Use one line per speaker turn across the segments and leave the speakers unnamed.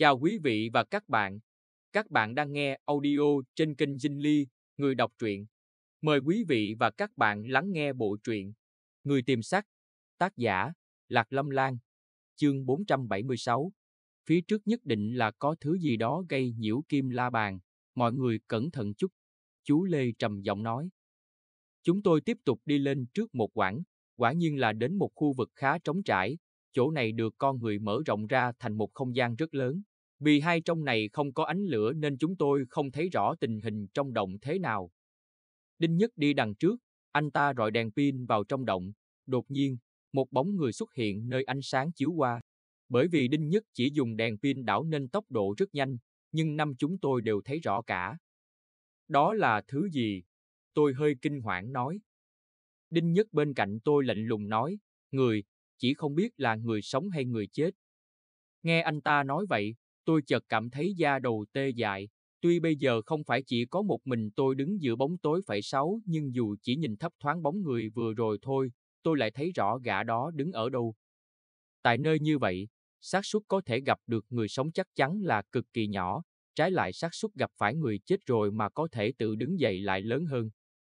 Chào quý vị và các bạn. Các bạn đang nghe audio trên kênh Dinh Ly, người đọc truyện. Mời quý vị và các bạn lắng nghe bộ truyện Người tìm sắt. tác giả Lạc Lâm Lan, chương 476. Phía trước nhất định là có thứ gì đó gây nhiễu Kim La Bàn, mọi người cẩn thận chút, chú Lê trầm giọng nói. Chúng tôi tiếp tục đi lên trước một quãng, quả nhiên là đến một khu vực khá trống trải, chỗ này được con người mở rộng ra thành một không gian rất lớn. Vì hai trong này không có ánh lửa nên chúng tôi không thấy rõ tình hình trong động thế nào. Đinh Nhất đi đằng trước, anh ta rọi đèn pin vào trong động. Đột nhiên, một bóng người xuất hiện nơi ánh sáng chiếu qua. Bởi vì Đinh Nhất chỉ dùng đèn pin đảo nên tốc độ rất nhanh, nhưng năm chúng tôi đều thấy rõ cả. Đó là thứ gì? Tôi hơi kinh hoảng nói. Đinh Nhất bên cạnh tôi lạnh lùng nói, người, chỉ không biết là người sống hay người chết. Nghe anh ta nói vậy, tôi chợt cảm thấy da đầu tê dại. Tuy bây giờ không phải chỉ có một mình tôi đứng giữa bóng tối phải sáu, nhưng dù chỉ nhìn thấp thoáng bóng người vừa rồi thôi, tôi lại thấy rõ gã đó đứng ở đâu. Tại nơi như vậy, xác suất có thể gặp được người sống chắc chắn là cực kỳ nhỏ, trái lại xác suất gặp phải người chết rồi mà có thể tự đứng dậy lại lớn hơn.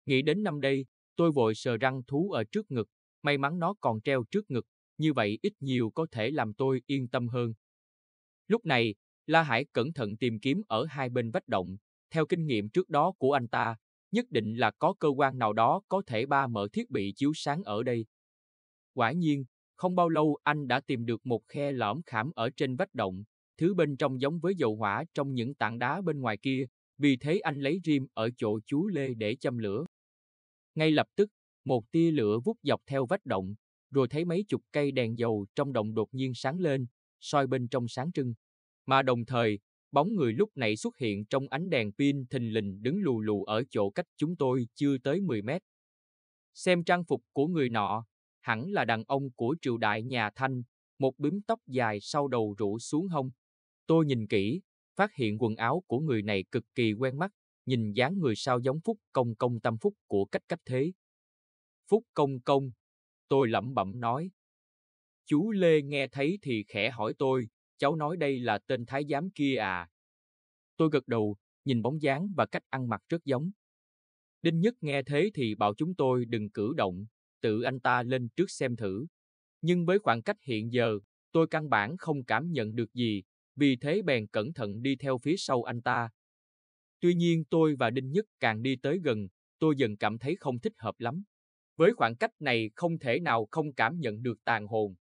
Nghĩ đến năm đây, tôi vội sờ răng thú ở trước ngực, may mắn nó còn treo trước ngực, như vậy ít nhiều có thể làm tôi yên tâm hơn. Lúc này, La Hải cẩn thận tìm kiếm ở hai bên vách động, theo kinh nghiệm trước đó của anh ta, nhất định là có cơ quan nào đó có thể ba mở thiết bị chiếu sáng ở đây. Quả nhiên, không bao lâu anh đã tìm được một khe lõm khảm ở trên vách động, thứ bên trong giống với dầu hỏa trong những tảng đá bên ngoài kia, vì thế anh lấy rim ở chỗ chú Lê để châm lửa. Ngay lập tức, một tia lửa vút dọc theo vách động, rồi thấy mấy chục cây đèn dầu trong động đột nhiên sáng lên, soi bên trong sáng trưng mà đồng thời, bóng người lúc nãy xuất hiện trong ánh đèn pin thình lình đứng lù lù ở chỗ cách chúng tôi chưa tới 10 mét. Xem trang phục của người nọ, hẳn là đàn ông của triều đại nhà Thanh, một bím tóc dài sau đầu rủ xuống hông. Tôi nhìn kỹ, phát hiện quần áo của người này cực kỳ quen mắt, nhìn dáng người sao giống Phúc Công Công tâm phúc của cách cách thế. Phúc Công Công, tôi lẩm bẩm nói. Chú Lê nghe thấy thì khẽ hỏi tôi, cháu nói đây là tên thái giám kia à. Tôi gật đầu, nhìn bóng dáng và cách ăn mặc rất giống. Đinh Nhất nghe thế thì bảo chúng tôi đừng cử động, tự anh ta lên trước xem thử. Nhưng với khoảng cách hiện giờ, tôi căn bản không cảm nhận được gì, vì thế bèn cẩn thận đi theo phía sau anh ta. Tuy nhiên tôi và Đinh Nhất càng đi tới gần, tôi dần cảm thấy không thích hợp lắm. Với khoảng cách này không thể nào không cảm nhận được tàn hồn.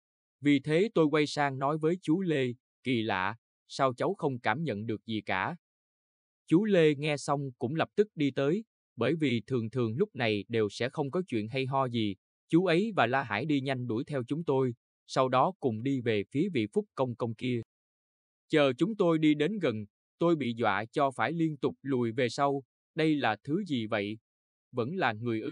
Vì thế tôi quay sang nói với chú Lê, Kỳ lạ, sao cháu không cảm nhận được gì cả? Chú Lê nghe xong cũng lập tức đi tới, bởi vì thường thường lúc này đều sẽ không có chuyện hay ho gì. Chú ấy và La Hải đi nhanh đuổi theo chúng tôi, sau đó cùng đi về phía vị phúc công công kia. Chờ chúng tôi đi đến gần, tôi bị dọa cho phải liên tục lùi về sau, đây là thứ gì vậy? Vẫn là người ư.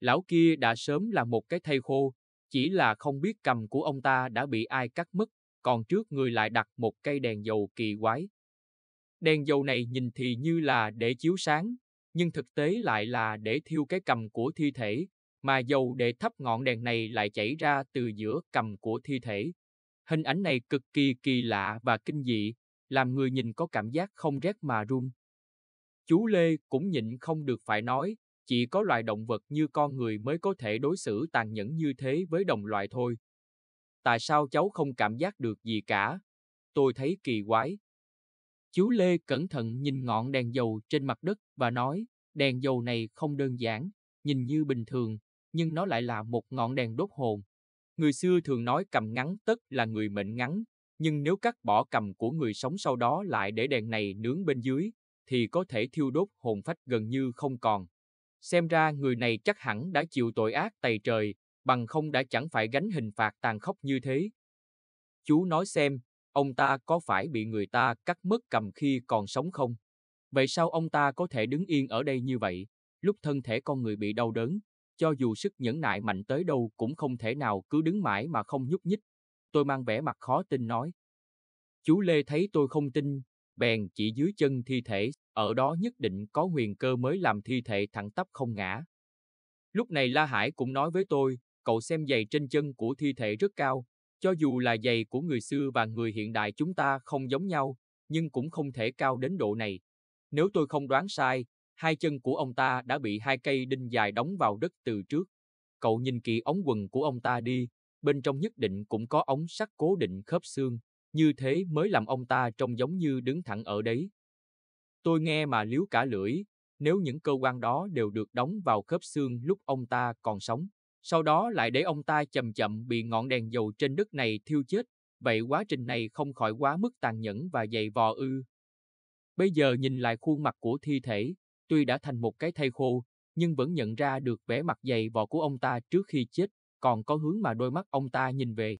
Lão kia đã sớm là một cái thây khô, chỉ là không biết cầm của ông ta đã bị ai cắt mất, còn trước người lại đặt một cây đèn dầu kỳ quái. Đèn dầu này nhìn thì như là để chiếu sáng, nhưng thực tế lại là để thiêu cái cầm của thi thể, mà dầu để thắp ngọn đèn này lại chảy ra từ giữa cầm của thi thể. Hình ảnh này cực kỳ kỳ lạ và kinh dị, làm người nhìn có cảm giác không rét mà run. Chú Lê cũng nhịn không được phải nói, chỉ có loài động vật như con người mới có thể đối xử tàn nhẫn như thế với đồng loại thôi tại sao cháu không cảm giác được gì cả? Tôi thấy kỳ quái. Chú Lê cẩn thận nhìn ngọn đèn dầu trên mặt đất và nói, đèn dầu này không đơn giản, nhìn như bình thường, nhưng nó lại là một ngọn đèn đốt hồn. Người xưa thường nói cầm ngắn tất là người mệnh ngắn, nhưng nếu cắt bỏ cầm của người sống sau đó lại để đèn này nướng bên dưới, thì có thể thiêu đốt hồn phách gần như không còn. Xem ra người này chắc hẳn đã chịu tội ác tày trời, bằng không đã chẳng phải gánh hình phạt tàn khốc như thế. Chú nói xem, ông ta có phải bị người ta cắt mất cầm khi còn sống không? Vậy sao ông ta có thể đứng yên ở đây như vậy, lúc thân thể con người bị đau đớn, cho dù sức nhẫn nại mạnh tới đâu cũng không thể nào cứ đứng mãi mà không nhúc nhích. Tôi mang vẻ mặt khó tin nói. Chú Lê thấy tôi không tin, bèn chỉ dưới chân thi thể, ở đó nhất định có huyền cơ mới làm thi thể thẳng tắp không ngã. Lúc này La Hải cũng nói với tôi, cậu xem giày trên chân của thi thể rất cao, cho dù là giày của người xưa và người hiện đại chúng ta không giống nhau, nhưng cũng không thể cao đến độ này. Nếu tôi không đoán sai, hai chân của ông ta đã bị hai cây đinh dài đóng vào đất từ trước. Cậu nhìn kỹ ống quần của ông ta đi, bên trong nhất định cũng có ống sắt cố định khớp xương, như thế mới làm ông ta trông giống như đứng thẳng ở đấy. Tôi nghe mà liếu cả lưỡi, nếu những cơ quan đó đều được đóng vào khớp xương lúc ông ta còn sống, sau đó lại để ông ta chậm chậm bị ngọn đèn dầu trên đất này thiêu chết, vậy quá trình này không khỏi quá mức tàn nhẫn và dày vò ư. Bây giờ nhìn lại khuôn mặt của thi thể, tuy đã thành một cái thây khô, nhưng vẫn nhận ra được vẻ mặt dày vò của ông ta trước khi chết, còn có hướng mà đôi mắt ông ta nhìn về.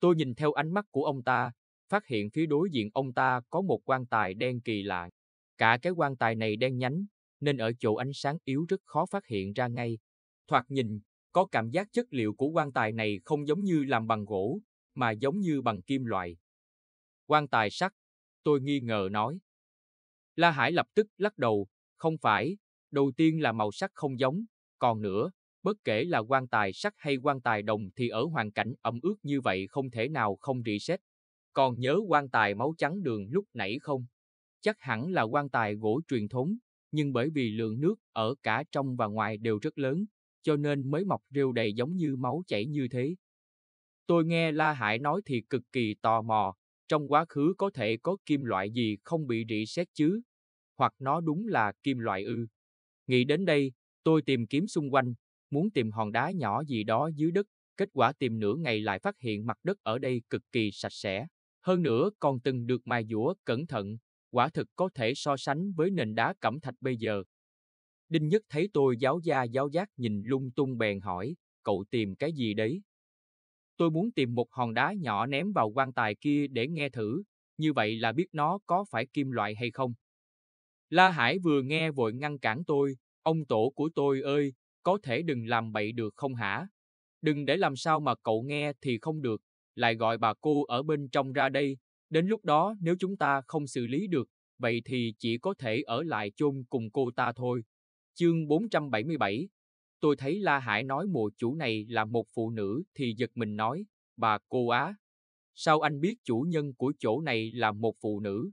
Tôi nhìn theo ánh mắt của ông ta, phát hiện phía đối diện ông ta có một quan tài đen kỳ lạ. Cả cái quan tài này đen nhánh, nên ở chỗ ánh sáng yếu rất khó phát hiện ra ngay. Thoạt nhìn, có cảm giác chất liệu của quan tài này không giống như làm bằng gỗ, mà giống như bằng kim loại. Quan tài sắt, tôi nghi ngờ nói. La Hải lập tức lắc đầu, không phải, đầu tiên là màu sắc không giống, còn nữa, bất kể là quan tài sắt hay quan tài đồng thì ở hoàn cảnh ẩm ướt như vậy không thể nào không reset. Còn nhớ quan tài máu trắng đường lúc nãy không? Chắc hẳn là quan tài gỗ truyền thống, nhưng bởi vì lượng nước ở cả trong và ngoài đều rất lớn, cho nên mới mọc rêu đầy giống như máu chảy như thế. Tôi nghe La Hải nói thì cực kỳ tò mò, trong quá khứ có thể có kim loại gì không bị rỉ sét chứ? Hoặc nó đúng là kim loại ư? Nghĩ đến đây, tôi tìm kiếm xung quanh, muốn tìm hòn đá nhỏ gì đó dưới đất, kết quả tìm nửa ngày lại phát hiện mặt đất ở đây cực kỳ sạch sẽ. Hơn nữa còn từng được mài dũa cẩn thận, quả thực có thể so sánh với nền đá cẩm thạch bây giờ, Đinh Nhất thấy tôi giáo gia giáo giác nhìn lung tung bèn hỏi, cậu tìm cái gì đấy? Tôi muốn tìm một hòn đá nhỏ ném vào quan tài kia để nghe thử, như vậy là biết nó có phải kim loại hay không. La Hải vừa nghe vội ngăn cản tôi, ông tổ của tôi ơi, có thể đừng làm bậy được không hả? Đừng để làm sao mà cậu nghe thì không được, lại gọi bà cô ở bên trong ra đây, đến lúc đó nếu chúng ta không xử lý được, vậy thì chỉ có thể ở lại chung cùng cô ta thôi. Chương 477 Tôi thấy La Hải nói mùa chủ này là một phụ nữ thì giật mình nói, bà cô á. Sao anh biết chủ nhân của chỗ này là một phụ nữ?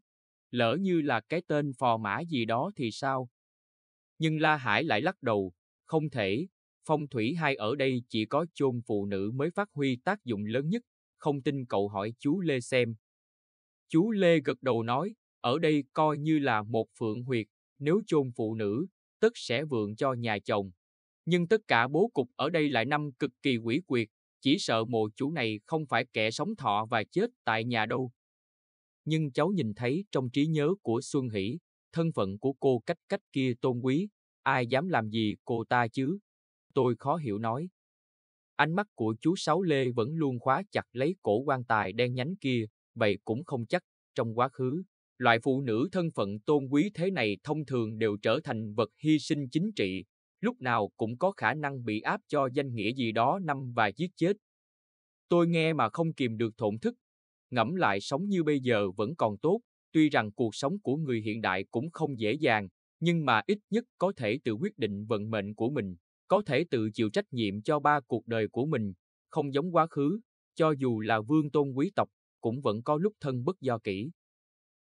Lỡ như là cái tên phò mã gì đó thì sao? Nhưng La Hải lại lắc đầu, không thể, phong thủy hai ở đây chỉ có chôn phụ nữ mới phát huy tác dụng lớn nhất, không tin cậu hỏi chú Lê xem. Chú Lê gật đầu nói, ở đây coi như là một phượng huyệt, nếu chôn phụ nữ tức sẽ vượng cho nhà chồng. Nhưng tất cả bố cục ở đây lại năm cực kỳ quỷ quyệt, chỉ sợ mộ chủ này không phải kẻ sống thọ và chết tại nhà đâu. Nhưng cháu nhìn thấy trong trí nhớ của Xuân Hỷ, thân phận của cô cách cách kia tôn quý, ai dám làm gì cô ta chứ? Tôi khó hiểu nói. Ánh mắt của chú Sáu Lê vẫn luôn khóa chặt lấy cổ quan tài đen nhánh kia, vậy cũng không chắc trong quá khứ loại phụ nữ thân phận tôn quý thế này thông thường đều trở thành vật hy sinh chính trị, lúc nào cũng có khả năng bị áp cho danh nghĩa gì đó năm và giết chết. Tôi nghe mà không kìm được thổn thức, ngẫm lại sống như bây giờ vẫn còn tốt, tuy rằng cuộc sống của người hiện đại cũng không dễ dàng, nhưng mà ít nhất có thể tự quyết định vận mệnh của mình, có thể tự chịu trách nhiệm cho ba cuộc đời của mình, không giống quá khứ, cho dù là vương tôn quý tộc, cũng vẫn có lúc thân bất do kỹ.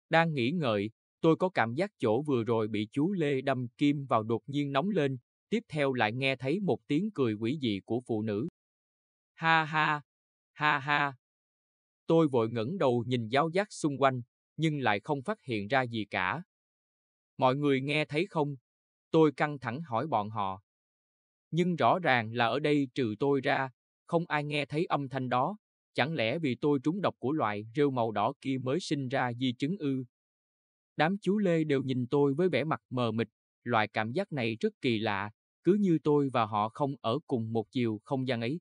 Đang nghĩ ngợi, tôi có cảm giác chỗ vừa rồi bị chú Lê đâm kim vào đột nhiên nóng lên, tiếp theo lại nghe thấy một tiếng cười quỷ dị của phụ nữ. Ha ha, ha ha. Tôi vội ngẩng đầu nhìn giáo giác xung quanh, nhưng lại không phát hiện ra gì cả. Mọi người nghe thấy không? Tôi căng thẳng hỏi bọn họ. Nhưng rõ ràng là ở đây trừ tôi ra, không ai nghe thấy âm thanh đó. Chẳng lẽ vì tôi trúng độc của loại rêu màu đỏ kia mới sinh ra di chứng ư? Đám chú Lê đều nhìn tôi với vẻ mặt mờ mịt, loại cảm giác này rất kỳ lạ, cứ như tôi và họ không ở cùng một chiều không gian ấy.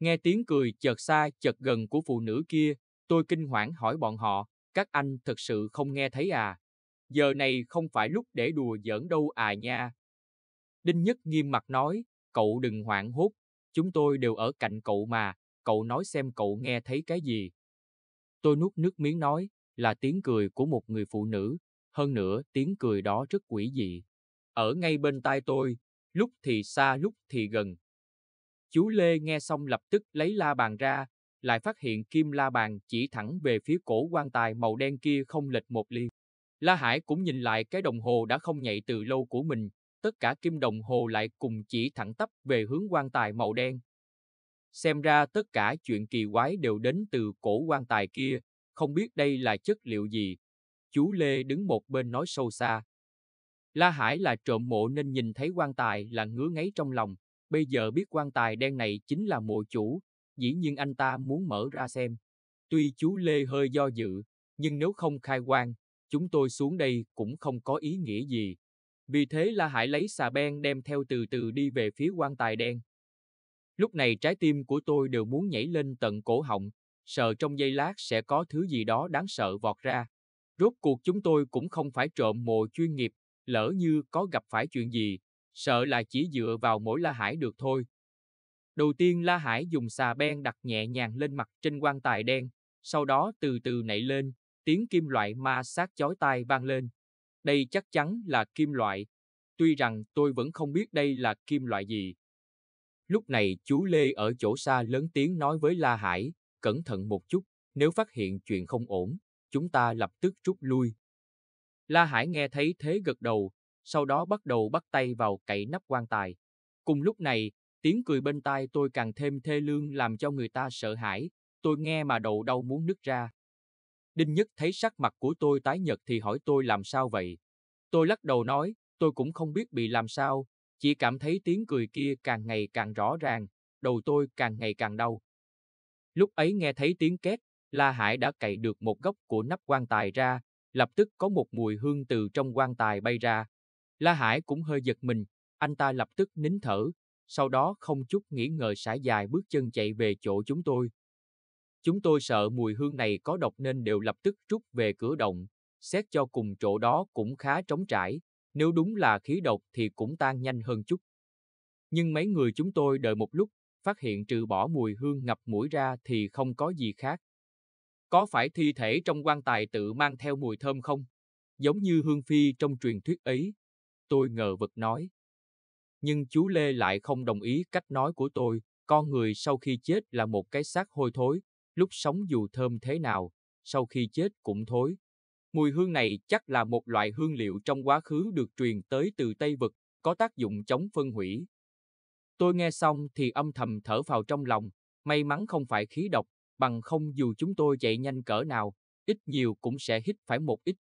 Nghe tiếng cười chợt xa chợt gần của phụ nữ kia, tôi kinh hoảng hỏi bọn họ, các anh thật sự không nghe thấy à? Giờ này không phải lúc để đùa giỡn đâu à nha. Đinh Nhất nghiêm mặt nói, cậu đừng hoảng hốt, chúng tôi đều ở cạnh cậu mà, cậu nói xem cậu nghe thấy cái gì. Tôi nuốt nước miếng nói, là tiếng cười của một người phụ nữ, hơn nữa tiếng cười đó rất quỷ dị. Ở ngay bên tai tôi, lúc thì xa lúc thì gần. Chú Lê nghe xong lập tức lấy la bàn ra, lại phát hiện kim la bàn chỉ thẳng về phía cổ quan tài màu đen kia không lệch một ly. La Hải cũng nhìn lại cái đồng hồ đã không nhạy từ lâu của mình, tất cả kim đồng hồ lại cùng chỉ thẳng tắp về hướng quan tài màu đen, xem ra tất cả chuyện kỳ quái đều đến từ cổ quan tài kia, không biết đây là chất liệu gì. Chú Lê đứng một bên nói sâu xa. La Hải là trộm mộ nên nhìn thấy quan tài là ngứa ngáy trong lòng, bây giờ biết quan tài đen này chính là mộ chủ, dĩ nhiên anh ta muốn mở ra xem. Tuy chú Lê hơi do dự, nhưng nếu không khai quang, chúng tôi xuống đây cũng không có ý nghĩa gì. Vì thế La Hải lấy xà beng đem theo từ từ đi về phía quan tài đen, Lúc này trái tim của tôi đều muốn nhảy lên tận cổ họng, sợ trong giây lát sẽ có thứ gì đó đáng sợ vọt ra. Rốt cuộc chúng tôi cũng không phải trộm mộ chuyên nghiệp, lỡ như có gặp phải chuyện gì, sợ là chỉ dựa vào mỗi La Hải được thôi. Đầu tiên La Hải dùng xà beng đặt nhẹ nhàng lên mặt trên quan tài đen, sau đó từ từ nảy lên, tiếng kim loại ma sát chói tai vang lên. Đây chắc chắn là kim loại. Tuy rằng tôi vẫn không biết đây là kim loại gì, Lúc này chú Lê ở chỗ xa lớn tiếng nói với La Hải, cẩn thận một chút, nếu phát hiện chuyện không ổn, chúng ta lập tức rút lui. La Hải nghe thấy thế gật đầu, sau đó bắt đầu bắt tay vào cậy nắp quan tài. Cùng lúc này, tiếng cười bên tai tôi càng thêm thê lương làm cho người ta sợ hãi, tôi nghe mà đầu đau muốn nứt ra. Đinh Nhất thấy sắc mặt của tôi tái nhợt thì hỏi tôi làm sao vậy. Tôi lắc đầu nói, tôi cũng không biết bị làm sao, chỉ cảm thấy tiếng cười kia càng ngày càng rõ ràng, đầu tôi càng ngày càng đau. Lúc ấy nghe thấy tiếng két, La Hải đã cậy được một góc của nắp quan tài ra, lập tức có một mùi hương từ trong quan tài bay ra. La Hải cũng hơi giật mình, anh ta lập tức nín thở, sau đó không chút nghĩ ngợi sải dài bước chân chạy về chỗ chúng tôi. Chúng tôi sợ mùi hương này có độc nên đều lập tức rút về cửa động, xét cho cùng chỗ đó cũng khá trống trải, nếu đúng là khí độc thì cũng tan nhanh hơn chút. Nhưng mấy người chúng tôi đợi một lúc, phát hiện trừ bỏ mùi hương ngập mũi ra thì không có gì khác. Có phải thi thể trong quan tài tự mang theo mùi thơm không? Giống như hương phi trong truyền thuyết ấy. Tôi ngờ vực nói. Nhưng chú Lê lại không đồng ý cách nói của tôi. Con người sau khi chết là một cái xác hôi thối, lúc sống dù thơm thế nào, sau khi chết cũng thối, Mùi hương này chắc là một loại hương liệu trong quá khứ được truyền tới từ Tây Vực, có tác dụng chống phân hủy. Tôi nghe xong thì âm thầm thở vào trong lòng, may mắn không phải khí độc, bằng không dù chúng tôi chạy nhanh cỡ nào, ít nhiều cũng sẽ hít phải một ít.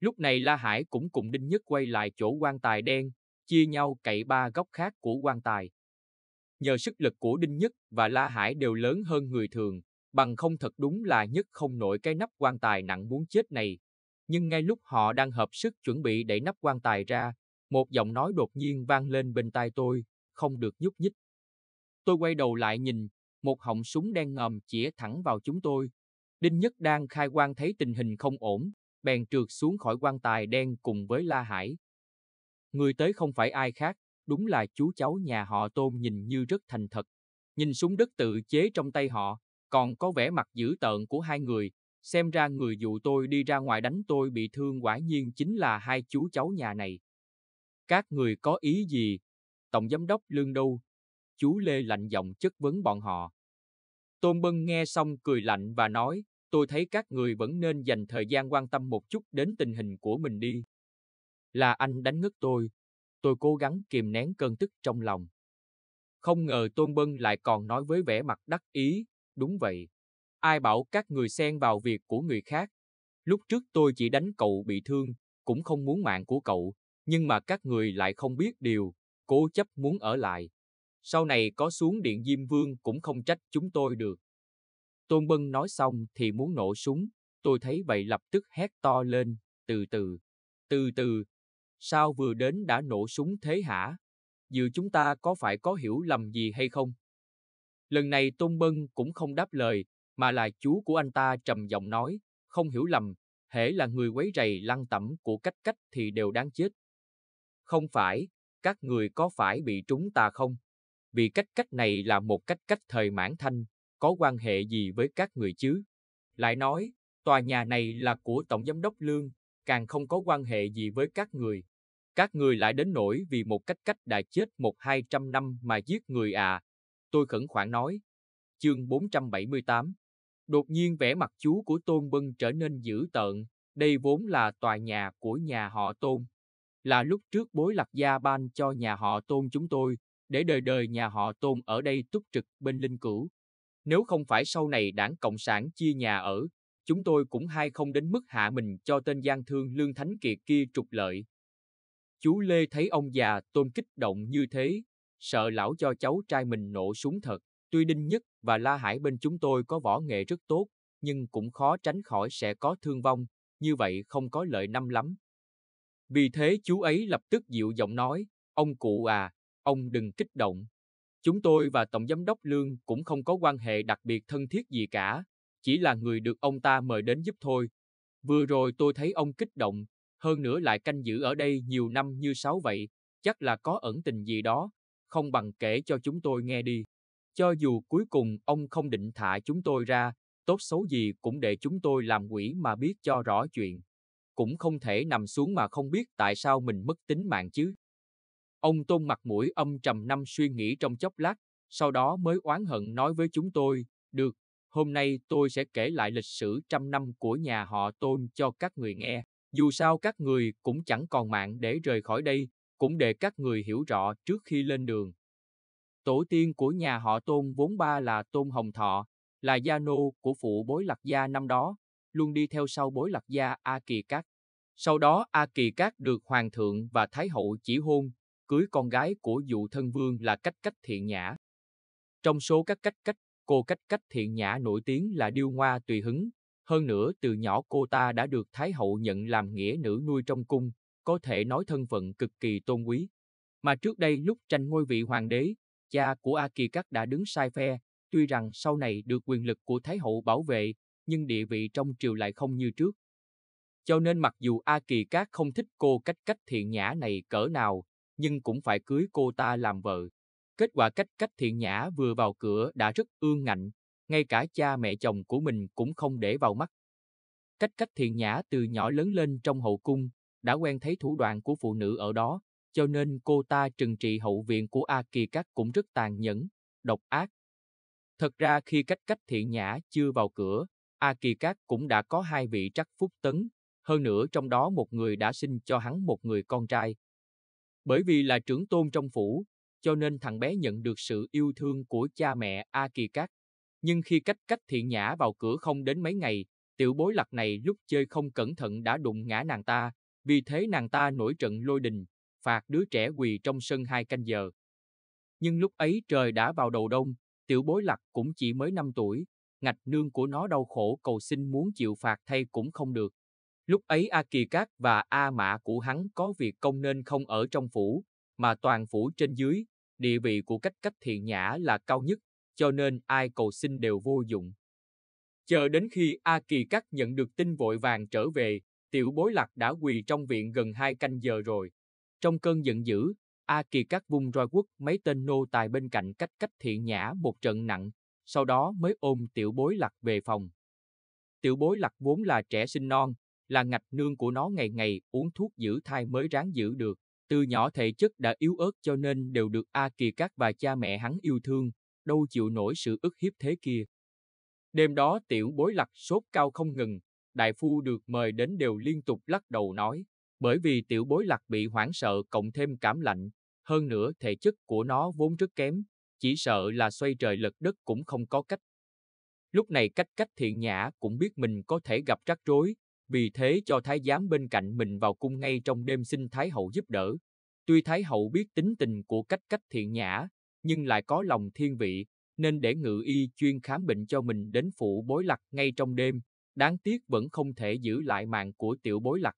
Lúc này La Hải cũng cùng Đinh Nhất quay lại chỗ quan tài đen, chia nhau cậy ba góc khác của quan tài. Nhờ sức lực của Đinh Nhất và La Hải đều lớn hơn người thường, bằng không thật đúng là nhất không nổi cái nắp quan tài nặng muốn chết này, nhưng ngay lúc họ đang hợp sức chuẩn bị đẩy nắp quan tài ra, một giọng nói đột nhiên vang lên bên tai tôi, không được nhúc nhích. Tôi quay đầu lại nhìn, một họng súng đen ngầm chĩa thẳng vào chúng tôi. Đinh Nhất đang khai quan thấy tình hình không ổn, bèn trượt xuống khỏi quan tài đen cùng với La Hải. Người tới không phải ai khác, đúng là chú cháu nhà họ Tôn nhìn như rất thành thật. Nhìn súng đất tự chế trong tay họ, còn có vẻ mặt dữ tợn của hai người, Xem ra người dụ tôi đi ra ngoài đánh tôi bị thương quả nhiên chính là hai chú cháu nhà này. Các người có ý gì? Tổng giám đốc lương đâu? Chú Lê lạnh giọng chất vấn bọn họ. Tôn Bân nghe xong cười lạnh và nói, tôi thấy các người vẫn nên dành thời gian quan tâm một chút đến tình hình của mình đi. Là anh đánh ngất tôi. Tôi cố gắng kìm nén cơn tức trong lòng. Không ngờ Tôn Bân lại còn nói với vẻ mặt đắc ý, đúng vậy, ai bảo các người xen vào việc của người khác. Lúc trước tôi chỉ đánh cậu bị thương, cũng không muốn mạng của cậu, nhưng mà các người lại không biết điều, cố chấp muốn ở lại. Sau này có xuống điện Diêm Vương cũng không trách chúng tôi được. Tôn Bân nói xong thì muốn nổ súng, tôi thấy vậy lập tức hét to lên, từ từ, từ từ, sao vừa đến đã nổ súng thế hả? Dự chúng ta có phải có hiểu lầm gì hay không? Lần này Tôn Bân cũng không đáp lời, mà là chú của anh ta trầm giọng nói, không hiểu lầm, hễ là người quấy rầy lăng tẩm của cách cách thì đều đáng chết. Không phải, các người có phải bị trúng ta không? Vì cách cách này là một cách cách thời mãn thanh, có quan hệ gì với các người chứ? Lại nói, tòa nhà này là của Tổng Giám đốc Lương, càng không có quan hệ gì với các người. Các người lại đến nổi vì một cách cách đã chết một hai trăm năm mà giết người à. Tôi khẩn khoản nói. Chương 478 Đột nhiên vẻ mặt chú của Tôn Bân trở nên dữ tợn, đây vốn là tòa nhà của nhà họ Tôn. Là lúc trước bối lạc gia ban cho nhà họ Tôn chúng tôi, để đời đời nhà họ Tôn ở đây túc trực bên linh cửu. Nếu không phải sau này đảng Cộng sản chia nhà ở, chúng tôi cũng hay không đến mức hạ mình cho tên gian thương Lương Thánh Kiệt kia trục lợi. Chú Lê thấy ông già Tôn kích động như thế, sợ lão cho cháu trai mình nổ súng thật. Tuy Đinh Nhất và La Hải bên chúng tôi có võ nghệ rất tốt, nhưng cũng khó tránh khỏi sẽ có thương vong, như vậy không có lợi năm lắm. Vì thế chú ấy lập tức dịu giọng nói, ông cụ à, ông đừng kích động. Chúng tôi và Tổng Giám đốc Lương cũng không có quan hệ đặc biệt thân thiết gì cả, chỉ là người được ông ta mời đến giúp thôi. Vừa rồi tôi thấy ông kích động, hơn nữa lại canh giữ ở đây nhiều năm như sáu vậy, chắc là có ẩn tình gì đó, không bằng kể cho chúng tôi nghe đi. Cho dù cuối cùng ông không định thả chúng tôi ra, tốt xấu gì cũng để chúng tôi làm quỷ mà biết cho rõ chuyện. Cũng không thể nằm xuống mà không biết tại sao mình mất tính mạng chứ. Ông Tôn mặt mũi âm trầm năm suy nghĩ trong chốc lát, sau đó mới oán hận nói với chúng tôi, được, hôm nay tôi sẽ kể lại lịch sử trăm năm của nhà họ Tôn cho các người nghe. Dù sao các người cũng chẳng còn mạng để rời khỏi đây, cũng để các người hiểu rõ trước khi lên đường. Tổ tiên của nhà họ Tôn vốn ba là Tôn Hồng Thọ, là gia nô của phụ bối lạc gia năm đó, luôn đi theo sau bối lạc gia A Kỳ Cát. Sau đó A Kỳ Cát được Hoàng thượng và Thái hậu chỉ hôn, cưới con gái của dụ thân vương là Cách Cách Thiện Nhã. Trong số các Cách Cách, cô Cách Cách Thiện Nhã nổi tiếng là điêu ngoa tùy hứng. Hơn nữa từ nhỏ cô ta đã được Thái hậu nhận làm nghĩa nữ nuôi trong cung, có thể nói thân phận cực kỳ tôn quý. Mà trước đây lúc tranh ngôi vị hoàng đế, cha của A Kỳ Cát đã đứng sai phe, tuy rằng sau này được quyền lực của Thái hậu bảo vệ, nhưng địa vị trong triều lại không như trước. Cho nên mặc dù A Kỳ Cát không thích cô cách cách thiện nhã này cỡ nào, nhưng cũng phải cưới cô ta làm vợ. Kết quả cách cách thiện nhã vừa vào cửa đã rất ương ngạnh, ngay cả cha mẹ chồng của mình cũng không để vào mắt. Cách cách thiện nhã từ nhỏ lớn lên trong hậu cung, đã quen thấy thủ đoạn của phụ nữ ở đó, cho nên cô ta trừng trị hậu viện của A Kỳ Cát cũng rất tàn nhẫn, độc ác. Thật ra khi cách cách thiện nhã chưa vào cửa, A Kỳ Cát cũng đã có hai vị trắc phúc tấn, hơn nữa trong đó một người đã sinh cho hắn một người con trai. Bởi vì là trưởng tôn trong phủ, cho nên thằng bé nhận được sự yêu thương của cha mẹ A Kỳ Cát. Nhưng khi cách cách thiện nhã vào cửa không đến mấy ngày, tiểu bối lặc này lúc chơi không cẩn thận đã đụng ngã nàng ta, vì thế nàng ta nổi trận lôi đình, phạt đứa trẻ quỳ trong sân hai canh giờ. Nhưng lúc ấy trời đã vào đầu đông, tiểu bối lặc cũng chỉ mới 5 tuổi, ngạch nương của nó đau khổ cầu xin muốn chịu phạt thay cũng không được. Lúc ấy A Kỳ Cát và A Mã của hắn có việc công nên không ở trong phủ, mà toàn phủ trên dưới, địa vị của cách cách thiện nhã là cao nhất, cho nên ai cầu xin đều vô dụng. Chờ đến khi A Kỳ Cát nhận được tin vội vàng trở về, tiểu bối lạc đã quỳ trong viện gần hai canh giờ rồi. Trong cơn giận dữ, A Kỳ Cát vung roi quất mấy tên nô tài bên cạnh cách cách thiện nhã một trận nặng, sau đó mới ôm tiểu bối Lặc về phòng. Tiểu bối Lặc vốn là trẻ sinh non, là ngạch nương của nó ngày ngày uống thuốc giữ thai mới ráng giữ được. Từ nhỏ thể chất đã yếu ớt cho nên đều được A Kỳ Cát và cha mẹ hắn yêu thương, đâu chịu nổi sự ức hiếp thế kia. Đêm đó tiểu bối Lặc sốt cao không ngừng, đại phu được mời đến đều liên tục lắc đầu nói, bởi vì tiểu bối lạc bị hoảng sợ cộng thêm cảm lạnh, hơn nữa thể chất của nó vốn rất kém, chỉ sợ là xoay trời lật đất cũng không có cách. Lúc này cách cách thiện nhã cũng biết mình có thể gặp rắc rối, vì thế cho thái giám bên cạnh mình vào cung ngay trong đêm xin thái hậu giúp đỡ. Tuy thái hậu biết tính tình của cách cách thiện nhã, nhưng lại có lòng thiên vị, nên để ngự y chuyên khám bệnh cho mình đến phủ bối lạc ngay trong đêm. Đáng tiếc vẫn không thể giữ lại mạng của tiểu bối lạc.